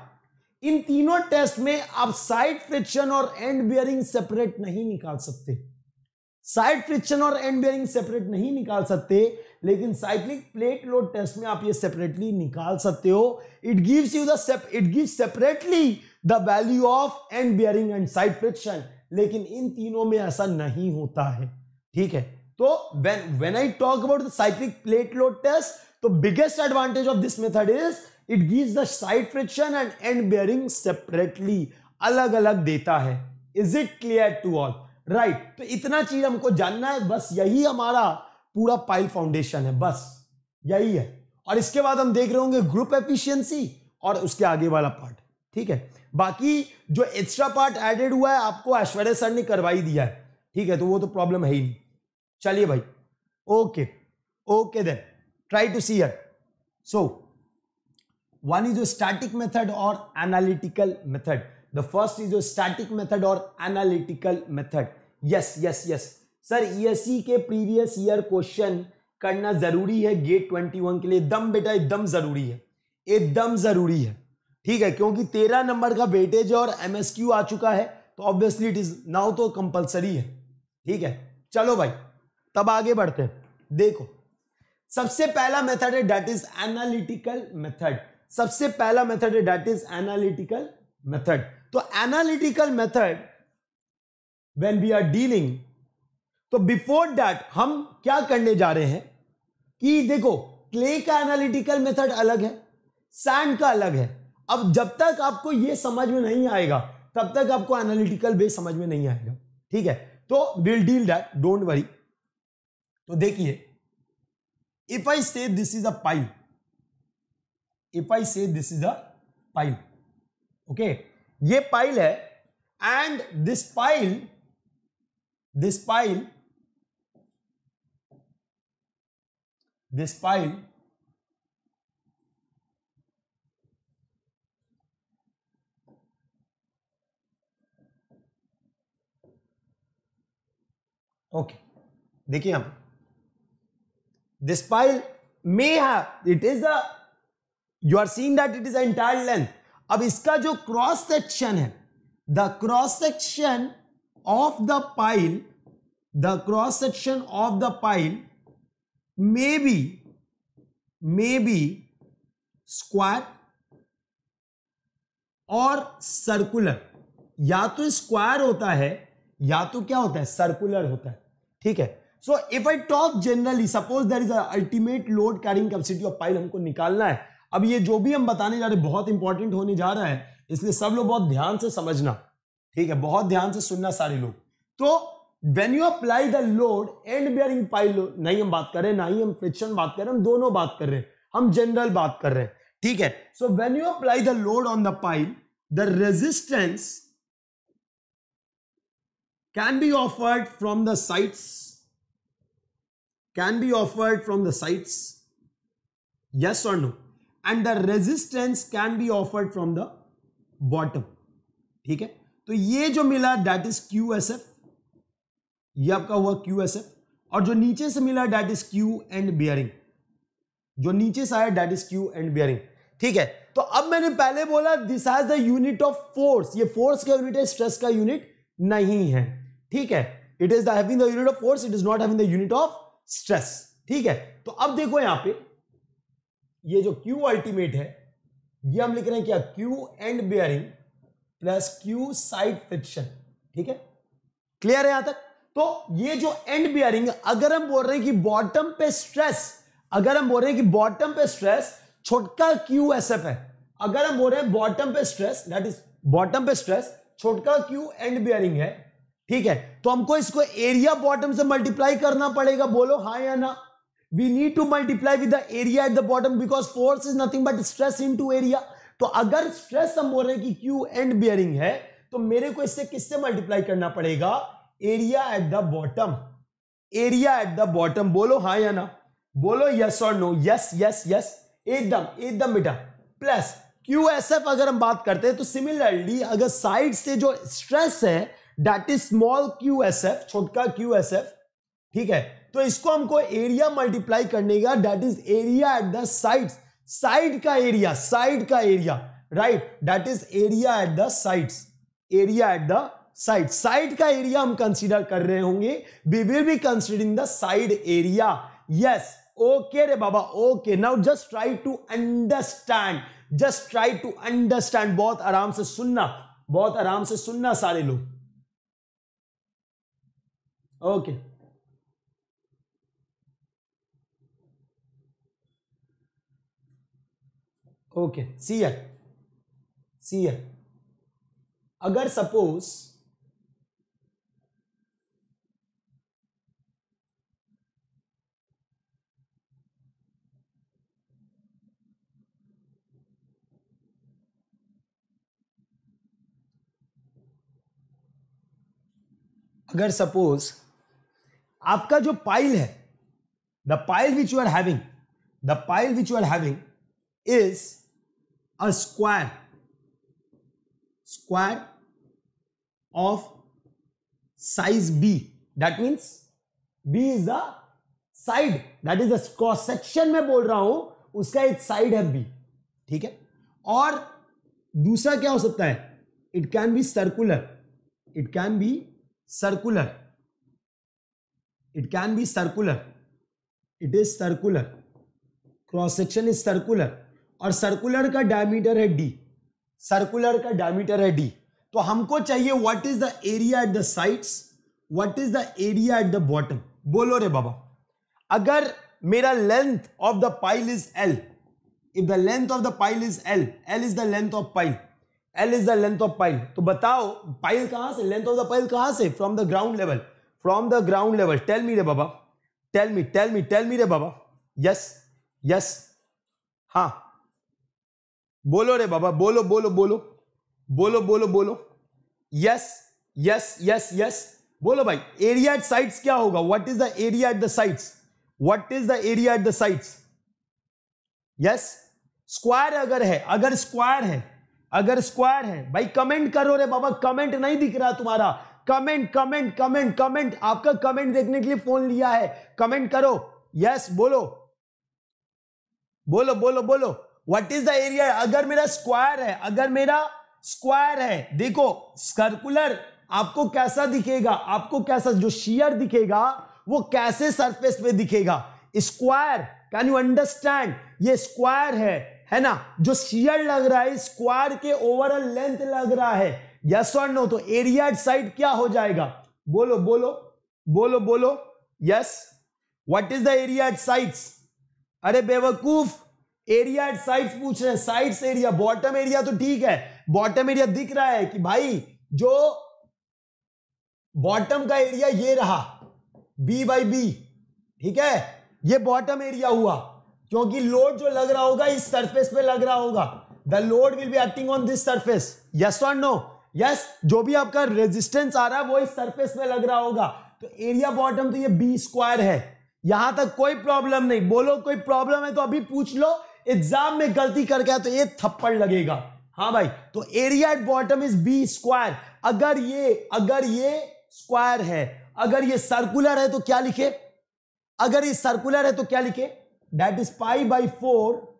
इन तीनों टेस्ट में आप साइड फ्रिक्शन और एंड बियरिंग सेपरेट नहीं निकाल सकते साइड फ्रिक्शन और एंड बियरिंग सेपरेट नहीं निकाल सकते लेकिन साइक्लिक प्लेट लोड टेस्ट में आप ये सेपरेटली निकाल सकते हो it gives you the it gives separately the value of end bearing and side friction लेकिन इन तीनों में ऐसा नहीं होता है ठीक है तो when when I talk about the cyclic plate load test तो biggest advantage of this method is it gives the side friction and end bearing separately अलग अलग देता है is it clear to all right तो इतना चीज हमको जानना है बस यही हमारा पूरा पाइल फाउंडेशन है बस यही है और इसके बाद हम देख रहे होंगे ग्रुप एफिशिएंसी और उसके आगे वाला पार्ट ठीक है बाकी जो एक्स्ट्रा पार्ट एडेड हुआ है आपको ऐश्वर्य सर ने करवाई दिया है ठीक है तो वो तो प्रॉब्लम है ही नहीं चलिए भाई okay okay then try to see it so one is your static method or analytical method the first is your static method or analytical method yes yes yes sir ESC e के प्रीवियस ईयर क्वेश्चन करना जरूरी है गेट 21 के लिए दम बेटा एकदम जरूरी है एकदम जरूरी है ठीक है क्योंकि तेरह नंबर का वेटेज है और एमएसक्यू आ चुका है तो ऑब्वियसली इट इज नाउ तो कंपलसरी है ठीक है चलो भाई तब आगे बढ़ते हैं देखो सबसे पहला मेथड है डेट इज एनालिटिकल मेथड सबसे पहला मेथड है डेट इज एनालिटिकल मेथड तो analytical method when we are dealing तो बिफोर डैट हम क्या करने जा रहे हैं कि देखो क्ले का एनालिटिकल मेथड अलग है सैंड का अलग है अब जब तक आपको ये समझ में नहीं आएगा तब तक आपको एनालिटिकल बेस समझ में नहीं आएगा ठीक है तो will deal that don't worry तो देखिए if i say this is a pipe if i say this is a pipe okay ye pile hai and this pile this pile this pile okay देखिए यहां This file may have, it is a, you are seeing that it is an entire length. अब इसका जो क्रॉस सेक्शन है the cross section of the pile the cross section of the pile may be may be square और सर्कुलर या तो स्क्वायर होता है या तो क्या होता है सर्कुलर होता है ठीक है so if I top generally suppose that is ultimate load carrying capacity of pile हमको निकालना है अब ये जो भी हम बताने जा रहे हैं बहुत इंपॉर्टेंट होने जा रहा है इसलिए सब लोग बहुत ध्यान से समझना ठीक है बहुत ध्यान से सुनना सारे लोग तो when you apply the load end bearing pile नहीं हम बात कर रहे हैं ना ही हम फ्रिक्शन बात कर रहे हैं हम दोनों बात कर रहे हैं हम जनरल बात कर रहे हैं ठीक है so when you apply the load on the pile the resistance can be offered from the sides can be offered from the sides? Yes or no? And the resistance can be offered from the bottom. ठीक है तो ये जो मिला that is Q S F ये आपका हुआ क्यू एस एफ और जो नीचे से मिला that is Q end bearing जो नीचे से आया that is Q end bearing ठीक है तो अब मैंने पहले बोला this has the unit of force ये फोर्स का यूनिट है स्ट्रेस का यूनिट नहीं है ठीक है it is the the unit of force it is not having the unit of stress ठीक है तो अब देखो यहां पे ये जो Q अल्टीमेट है ये हम लिख रहे हैं क्या Q end bearing plus Q side friction ठीक है क्लियर है यहां तक तो ये जो एंड बियरिंग अगर हम बोल रहे हैं कि बॉटम पे स्ट्रेस अगर हम बोल रहे हैं कि बॉटम पे स्ट्रेस छोटका क्यू एस एफ है अगर हम बोल रहे हैं बॉटम पे स्ट्रेस दैट इज बॉटम पे स्ट्रेस छोटका क्यू एंड बियरिंग है ठीक है तो हमको इसको एरिया बॉटम से मल्टीप्लाई करना पड़ेगा बोलो हा या ना we need to multiply with the area at the bottom because force is nothing but stress into area तो अगर स्ट्रेस हम बोल रहे हैं कि क्यू एंड बियरिंग है तो मेरे को इससे किससे मल्टीप्लाई करना पड़ेगा area at the bottom area at the bottom बोलो हा या ना बोलो यस और नो यस यस यस एकदम एकदम बेटा प्लस क्यू एस एफ अगर हम बात करते हैं तो सिमिलरली अगर साइड से जो स्ट्रेस है that is small Q S F छोटका क्यू एस एफ ठीक है तो इसको हमको एरिया मल्टीप्लाई करने का that is area at the side side का एरिया साइड का area right that is area at the sides area at the side side का एरिया हम कंसीडर कर रहे होंगे we will be considering the side area yes okay रे बाबा okay now just try to understand just try to understand बहुत आराम से सुनना बहुत आराम से सुनना सारे लोग okay okay C L C L अगर सपोज अगर सपोज आपका जो पाइल है the pile which you are having the pile which you are having is a square square of size B that means B is the side that is the section में बोल रहा हूं उसका एक साइड है बी ठीक है और दूसरा क्या हो सकता है it can be circular it can be circular it can be circular it is circular cross section is circular और सर्कुलर का डायमीटर है डी सर्कुलर का डायमीटर है डी तो हमको चाहिए what is the area at the sides what is the area at the bottom बोलो रे बाबा अगर मेरा length of the pile is L if the length of the pile is L L is the length of pile L is the length of pile तो बताओ पाइल कहां से लेंथ ऑफ द पाइल कहां से from the ground level from the ground level tell me रे बाबा tell me tell me tell me रे बाबा यस यस हाँ बोलो रे बाबा बोलो बोलो बोलो बोलो बोलो बोलो यस यस यस यस बोलो भाई एरिया एट साइट्स क्या होगा what is the area at the sides what is the area at the sides yes square अगर है अगर स्क्वायर है अगर स्क्वायर है भाई कमेंट करो रे बाबा कमेंट नहीं दिख रहा तुम्हारा कमेंट कमेंट कमेंट कमेंट आपका कमेंट देखने के लिए फोन लिया है कमेंट करो यस yes, बोलो बोलो बोलो बोलो व्हाट इज द एरिया अगर मेरा स्क्वायर है अगर मेरा स्क्वायर है देखो सर्कुलर आपको कैसा दिखेगा आपको कैसा जो शियर दिखेगा वो कैसे सरफेस पे दिखेगा स्क्वायर कैन यू अंडरस्टैंड ये स्क्वायर है है ना जो शियर लग रहा है स्क्वायर के ओवरऑल लेंथ लग रहा है यस और नो तो एरिया साइड क्या हो जाएगा बोलो बोलो बोलो बोलो yes what is the area at sides अरे बेवकूफ एरिया एट साइट्स पूछ रहे हैं एरिया बॉटम एरिया तो ठीक है बॉटम एरिया दिख रहा है कि भाई जो बॉटम का एरिया ये रहा बी बाई बी ठीक है ये बॉटम एरिया हुआ क्योंकि लोड जो लग रहा होगा इस सरफेस पे लग रहा होगा the load will be acting on this surface yes और नो यस जो भी आपका रेजिस्टेंस आ रहा है वो इस सरफेस में लग रहा होगा तो एरिया बॉटम तो ये बी स्क्वायर है यहां तक कोई प्रॉब्लम नहीं बोलो कोई प्रॉब्लम है तो अभी पूछ लो एग्जाम में गलती कर गया तो ये थप्पड़ लगेगा हाँ भाई तो area at bottom is B square अगर ये अगर ये स्क्वायर है अगर ये सर्कुलर है तो क्या लिखे अगर ये सर्कुलर है तो क्या लिखे that is pi by four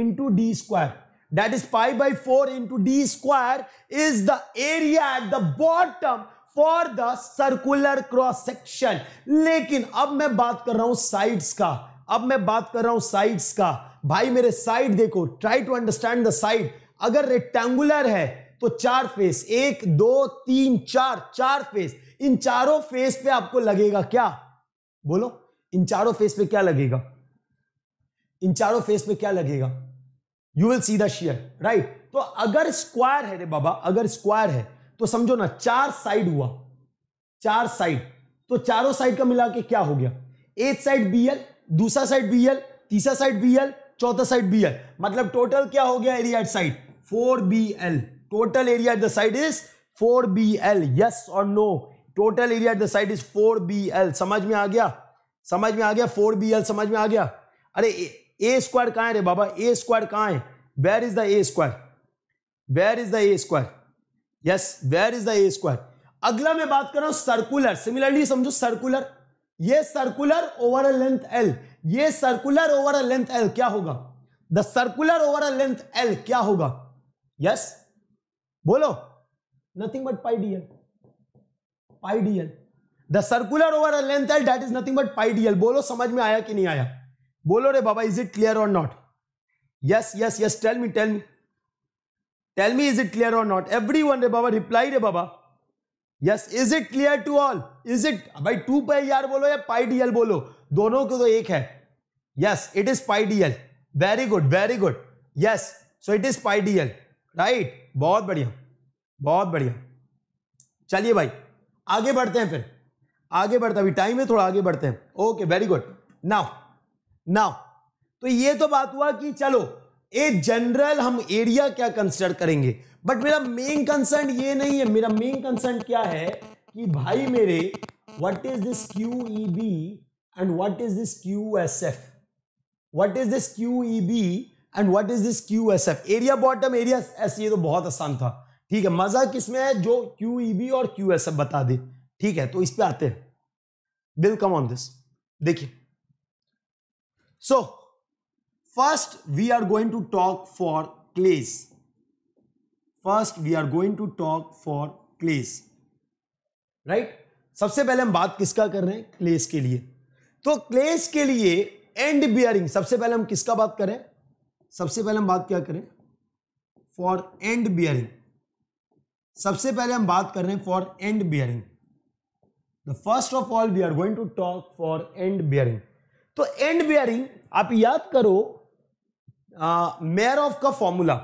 into D square that is pi by 4 into d square is the area at the bottom for the circular cross section लेकिन अब मैं बात कर रहा हूं साइड्स का अब मैं बात कर रहा हूं साइड्स का भाई मेरे साइड देखो try to understand the side अगर रेक्टेंगुलर है तो चार फेस एक दो तीन चार चार फेस इन चारों फेस पे आपको लगेगा क्या बोलो इन चारों फेस पे क्या लगेगा इन चारों फेस पे क्या लगेगा you will see the shear right तो अगर स्क्वायर है रे बाबा अगर स्क्वायर है तो समझो ना चार साइड हुआ चार साइड तो चारों साइड का मिला के क्या हो गया एक साइड बी एल दूसरा साइड बी एल तीसरा साइड बी एल चौथा साइड बी एल मतलब टोटल क्या हो गया area at side four B L total area at the side is four B L yes और no total area at the side is four B L समझ में आ गया समझ में आ गया फोर बी एल समझ में आ गया अरे ए स्क्वायर कहाँ है रे बाबा ए स्क्वायर कहाँ है where is the A square where is the A square yes where is the A square अगला मैं बात कर रहा हूं सर्कुलर सिमिलरली समझो सर्कुलर ये circular over a length L ये circular over a length L क्या होगा the circular over a length L क्या होगा यस yes? बोलो nothing but pi D L pi D L the circular over a length L that is nothing but पाइडियल बोलो समझ में आया कि नहीं आया बोलो रे बाबा is it clear or not yes yes yes tell me tell me tell me is it clear or not everyone रे बाबा रिप्लाई रे बाबा yes is it clear to all is it भाई टू पाई आर बोलो या पाई डीएल बोलो दोनों को तो एक है yes it is pi DL very good very good yes so it is pi DL right बहुत बढ़िया बहुत बढ़िया चलिए भाई आगे बढ़ते हैं फिर आगे बढ़ते अभी टाइम है थोड़ा आगे बढ़ते हैं okay very good now now तो ये तो बात हुआ कि चलो ए जनरल हम एरिया क्या कंसिडर करेंगे बट मेरा मेन कंसर्न ये नहीं है मेरा मेन कंसर्न क्या है कि भाई मेरे what is this Q E B and what is this Q S F what is this Q E B and what is this Q S F area bottom area S ये तो बहुत आसान था ठीक है मजा किसमें है जो क्यू ई बी और क्यू एस एफ बता दे ठीक है तो इस पे आते हैं विल कम ऑन दिस देखिए So first we are going to talk for clays. First we are going to talk for clays. Right? सबसे पहले हम बात किसका कर रहे हैं क्लेस के लिए तो क्लेस के लिए एंड बियरिंग सबसे पहले हम किसका बात करें सबसे पहले हम बात क्या करें फॉर एंड बियरिंग सबसे पहले हम बात कर रहे हैं for end bearing the first of all we are going to talk for end bearing तो एंड बियरिंग आप याद करो मेयर ऑफ का फॉर्मूला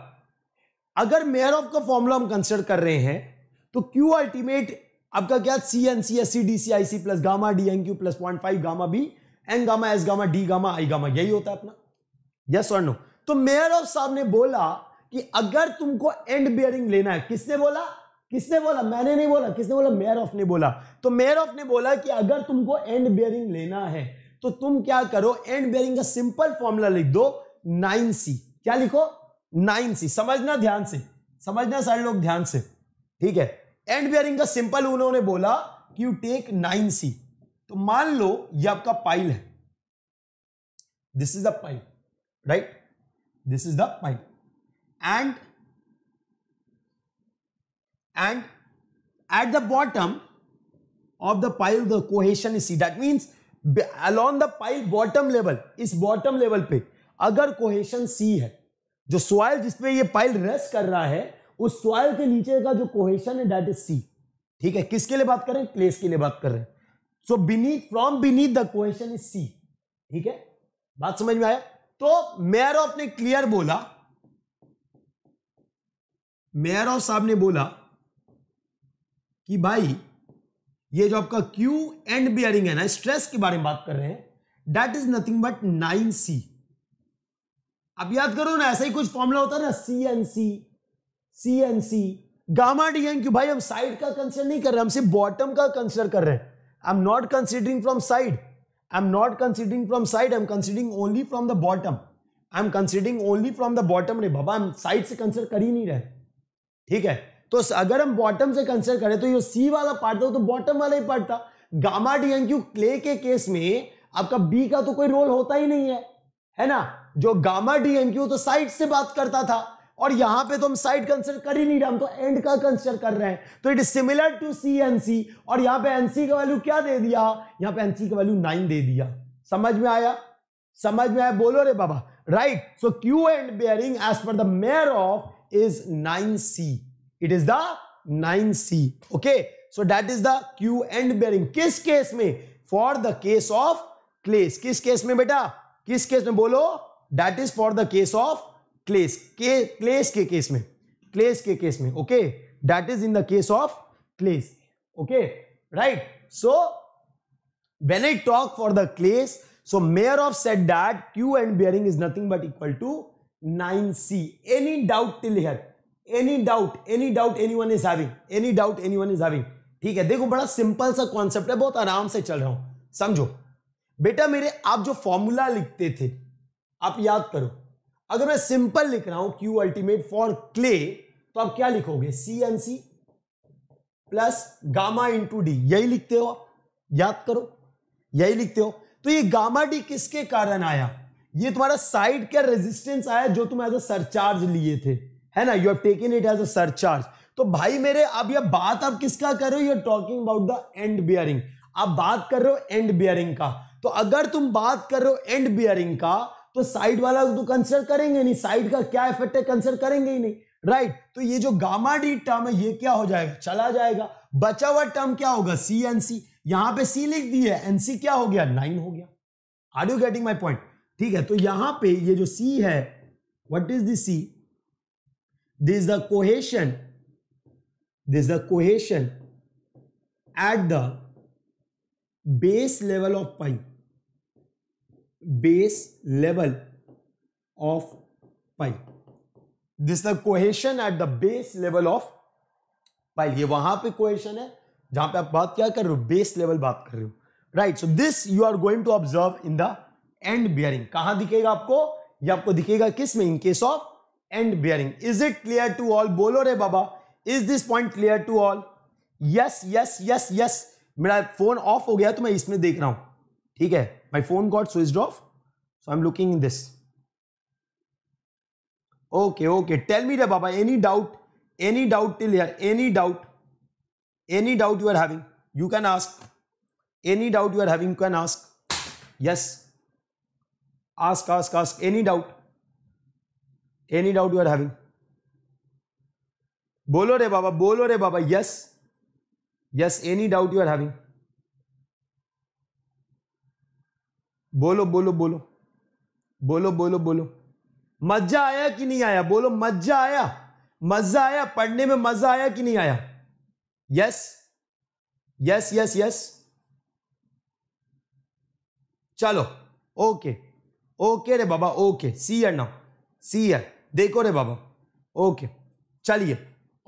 अगर मेयर ऑफ का फॉर्मूला हम कंसिडर कर रहे हैं तो क्यू अल्टीमेट आपका क्या C N C S C D C I C plus gamma D N Q plus point five gamma B N gamma S gamma D gamma I gamma यही होता है अपना यस और नो तो मेयर ऑफ साहब ने बोला कि अगर तुमको एंड बियरिंग लेना है किसने बोला किसने बोला मैंने नहीं बोला किसने बोला मेयर ऑफ ने बोला तो मेयर ऑफ ने बोला कि अगर तुमको एंड बियरिंग लेना है तो तुम क्या करो एंड बेरिंग का सिंपल फॉर्मूला लिख दो नाइन सी क्या लिखो नाइन सी समझना ध्यान से समझना सारे लोग ध्यान से ठीक है एंड बेरिंग का सिंपल उन्होंने बोला कि यू टेक नाइन सी तो मान लो ये आपका पाइल है this is the pile right this is the pile and and at the bottom of the pile the cohesion is C that means along the pile bottom level इस बॉटम लेवल पे अगर कोहेशन सी है जो सॉइल जिसपे ये पाइल रेस्ट कर रहा है उस सॉइल के नीचे का जो कोहेशन है डेट इज सी ठीक है किसके लिए बात कर रहे हैं प्लेस के लिए बात कर रहे हैं so beneath from beneath the cohesion is C ठीक है बात समझ में आया तो मेयर ऑफ ने क्लियर बोला मेयर ऑफ साहब ने बोला कि भाई ये जो आपका क्यू एंड बियरिंग है ना स्ट्रेस के बारे में बात कर रहे हैं that is nothing but nine C अब याद करो ना ऐसा ही कुछ फॉर्मूला होता है ना C N C C N C gamma D N Q भाई हम साइड का कंसिडर नहीं कर रहे हम सिर्फ बॉटम का कंसिडर कर रहे हैं I am not considering from side I am not considering from side I am considering only from the bottom I am considering only from the bottom रे बाबा हम साइड से कंसिडर कर ही नहीं रहे ठीक है तो अगर हम बॉटम से कंसिडर करें तो ये सी वाला पार्ट था तो बॉटम वाला ही पार्ट था gamma D N Q clay के केस में आपका बी का तो कोई रोल होता ही नहीं है है ना जो गामा डी एन क्यू तो साइड से बात करता था और यहां पे तो हम साइड कंसिडर कर ही नहीं रहे हम तो एंड का कंसिडर कर रहे हैं तो it is similar to C N C और यहां पे एनसी का वैल्यू क्या दे दिया यहां पे एनसी का वैल्यू नाइन दे दिया समझ में आया समझ में आया बोलो रे बाबा right so Q end bearing as per the Meyerhof is nine C it is the nine C okay so that is the Q end bearing किस केस में for the case of clays किस केस में बेटा किस केस में बोलो that is for the case of clays के क्लेस के केस में क्लेस के केस में okay that is in the case of क्लेस okay right so I talk for the clays so Meyerhof said that Q end bearing is nothing but equal to nine C any doubt till here? Any doubt any doubt anyone is having any doubt anyone is having ठीक है देखो बड़ा सिंपल सा कॉन्सेप्ट है बहुत आराम से चल रहा हूं समझो बेटा मेरे आप जो फॉर्मूला लिखते थे आप याद करो अगर मैं सिंपल लिख रहा हूं क्यू अल्टीमेट फॉर क्ले तो आप क्या लिखोगे C N C plus gamma into D यही लिखते हो याद करो यही लिखते हो तो ये गामा डी किसके कारण आया ये तुम्हारा साइड का रेजिस्टेंस आया जो तुम एज अ सरचार्ज लिए थे है ना you have taken it as a surcharge तो भाई मेरे अब ये बात आप किसका कर रहे हो you talking about the end bearing आप बात कर रहे हो एंड बियरिंग का तो अगर तुम बात कर रहे हो एंड बियरिंग का तो साइड वाला तो कंसिडर करेंगे नहीं साइड का क्या इफेक्ट है कंसिडर करेंगे ही नहीं राइट right. तो ये जो गामा डी टर्म है ये क्या हो जाएगा चला जाएगा बचा हुआ टर्म क्या होगा सी एन सी यहां पे सी लिख दी है एनसी क्या हो गया नाइन हो गया are you getting my point ठीक है तो यहां पे ये जो सी है what is the C this is the cohesion this is the cohesion at the base level of pi base level of pi this is the cohesion at the base level of pi ye wahan pe cohesion hai jahan pe aap baat kya kar rahe ho base level baat kar rahe ho right so this you are going to observe in the end bearing kahan dikhega aapko ये आपको दिखेगा किस में in case of end bearing is it clear to all बोलो रे बाबा is this point clear to all yes yes yes yes मेरा फोन ऑफ हो गया तो मैं इसमें देख रहा हूं ठीक है my phone got switch off so I am looking in this okay okay tell me रे बाबा any doubt any doubt till यार any doubt any doubt you are having you can ask any doubt you are having can ask yes ask ask ask any doubt any doubt you are having बोलो रे बाबा बोलो रे बाबा yes yes any doubt you are having बोलो बोलो बोलो बोलो बोलो बोलो मजा आया कि नहीं आया बोलो मजा आया मजा आया पढ़ने में मजा आया कि नहीं आया यस यस यस यस चलो ओके ओके रे बाबा ओके सी यर नाउ सी यर देखो रे बाबा ओके चलिए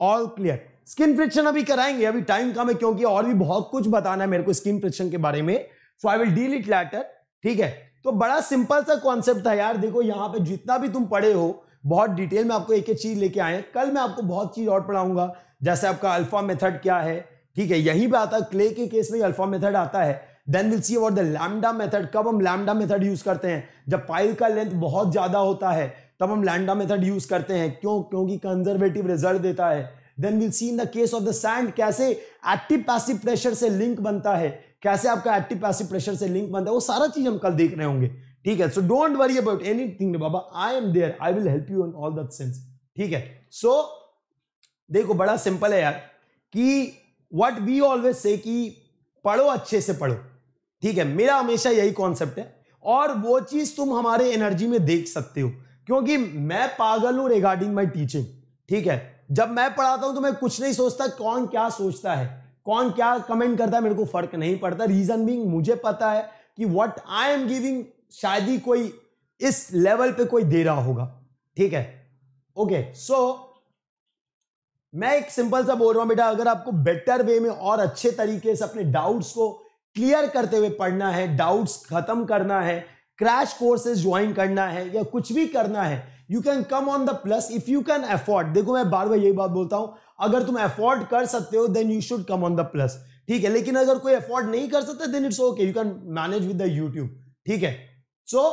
ऑल क्लियर स्किन फ्रिक्शन अभी कराएंगे अभी टाइम कम है क्योंकि और भी बहुत कुछ बताना है मेरे को स्किन फ्रिक्शन के बारे में so I will deal it later ठीक है तो बड़ा सिंपल सा कॉन्सेप्ट था यार देखो यहाँ पे जितना भी तुम पढ़े हो बहुत डिटेल में आपको एक एक चीज लेके आए कल मैं आपको बहुत चीज और पढ़ाऊंगा जैसे आपका अल्फा मेथड क्या है ठीक है यही पे आता है क्ले के केस में अल्फा मेथड आता है then will see about the lambda method कब हम लैमडा मेथड यूज करते हैं जब पाइल का लेंथ बहुत ज्यादा होता है तब हम लैंडा मेथड यूज करते हैं क्यों क्योंकि कंजर्वेटिव रिजल्ट देता है then will see in the case of the sand कैसे एक्टिव पैसिव प्रेशर से लिंक बनता है कैसे आपका एक्टिव पैसिव प्रेशर से लिंक बनता है वो सारा चीज हम कल देख रहे होंगे ठीक है so don't worry about anything बाबा I am there I will help you in all that sense ठीक है सो so, देखो बड़ा सिंपल है यार कि वट वी ऑलवेज से कि पढ़ो अच्छे से पढ़ो ठीक है मेरा हमेशा यही कॉन्सेप्ट है और वो चीज तुम हमारे एनर्जी में देख सकते हो क्योंकि मैं पागल हूं रिगार्डिंग माई टीचिंग ठीक है जब मैं पढ़ाता हूं तो मैं कुछ नहीं सोचता कौन क्या सोचता है कौन क्या कमेंट करता है मेरे को फर्क नहीं पड़ता रीजन भी मुझे पता है कि वट आई एम गिविंग शायद ही कोई इस लेवल पे कोई दे रहा होगा ठीक है ओके okay, सो so, मैं एक सिंपल सा बोल रहा हूं बेटा अगर आपको बेटर वे में और अच्छे तरीके से अपने डाउट्स को क्लियर करते हुए पढ़ना है डाउट्स खत्म करना है क्रैश कोर्सेज ज्वाइन करना है या कुछ भी करना है you can come on the plus if you can afford देखो मैं बार बार यही बात बोलता हूं अगर तुम अफोर्ड कर सकते हो then you should come on the plus ठीक है लेकिन अगर कोई अफोर्ड नहीं कर सकता then it's okay you can manage with the YouTube ठीक है सो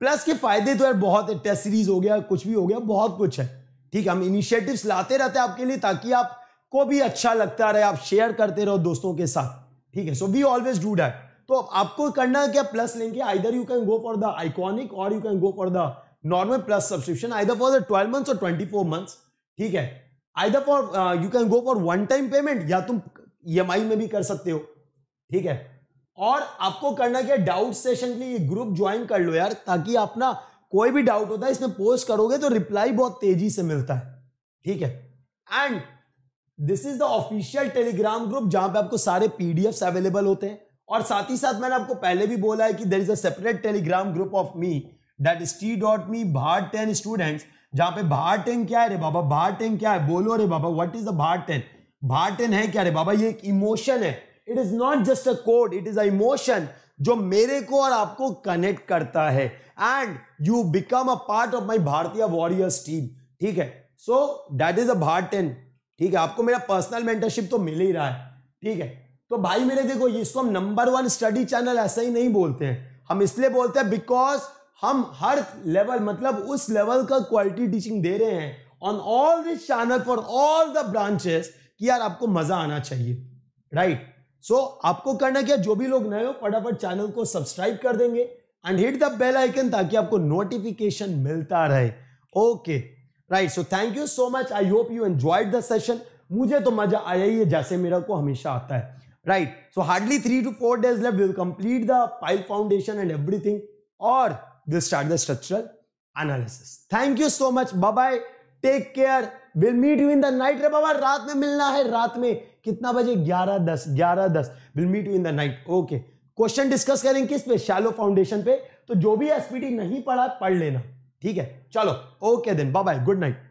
प्लस के फायदे तो यार बहुत है टेस्ट सीरीज हो गया कुछ भी हो गया बहुत कुछ है ठीक है हम इनिशिएटिव्स लाते रहते हैं आपके लिए ताकि आपको भी अच्छा लगता रहे आप शेयर करते रहो दोस्तों के साथ ठीक है so we always do that तो आपको करना क्या प्लस लेंगे either you can go for the iconic और you can go for the normal plus subscription either for the twelve months और ट्वेंटी फोर मंथ्स ठीक है either for you can go for one time payment या तुम ई e में भी कर सकते हो ठीक है और आपको करना क्या डाउट सेशन के लिए ग्रुप ज्वाइन कर लो यार ताकि आप ना कोई भी डाउट होता है इसमें पोस्ट करोगे तो रिप्लाई बहुत तेजी से मिलता है ठीक है and this is the official Telegram group जहां पे आपको सारे पीडीएफ अवेलेबल होते हैं और साथ ही साथ मैंने आपको पहले भी बोला है कि देर इज अपरेट Telegram group of me that is T dot me भार टेन स्टूडेंट जहां पे भार टेन क्या है रे बाबा भार टेन क्या है बोलो रे बाबा वट इज द भार टेन भार टेन है क्या रे बाबा ये एक इमोशन है it is not just a code it is a emotion जो मेरे को और आपको कनेक्ट करता है and you become a part of my Bharatiya warriors team ठीक है सो दैट इज अ भार टेन ठीक है आपको मेरा पर्सनल मेंटरशिप तो मिल ही रहा है ठीक है तो भाई मेरे देखो इसको हम नंबर वन स्टडी चैनल ऐसा ही नहीं बोलते हैं हम इसलिए बोलते हैं बिकॉज हम हर लेवल मतलब उस लेवल का क्वालिटी टीचिंग दे रहे हैं on all this channel for all the branches कि यार आपको मजा आना चाहिए राइट right? सो so, आपको करना क्या जो भी लोग नए हो फटाफट चैनल को सब्सक्राइब कर देंगे and hit the bell icon ताकि आपको नोटिफिकेशन मिलता रहे okay right so thank you so much I hope you enjoyed the session मुझे तो मजा आया ही है जैसे मेरा को हमेशा आता है right so hardly three two four days will complete the pile foundation and everything और will start the structural analysis thank you so much bye take care will meet you in the night रे बाबा रात में मिलना है रात में कितना बजे ग्यारह दस ग्यारह दस will meet you in the night okay question discuss करेंगे किस पे शैलो फाउंडेशन पे तो जो भी एसपीटी नहीं पढ़ा पढ़ लेना ठीक है चलो okay then bye good night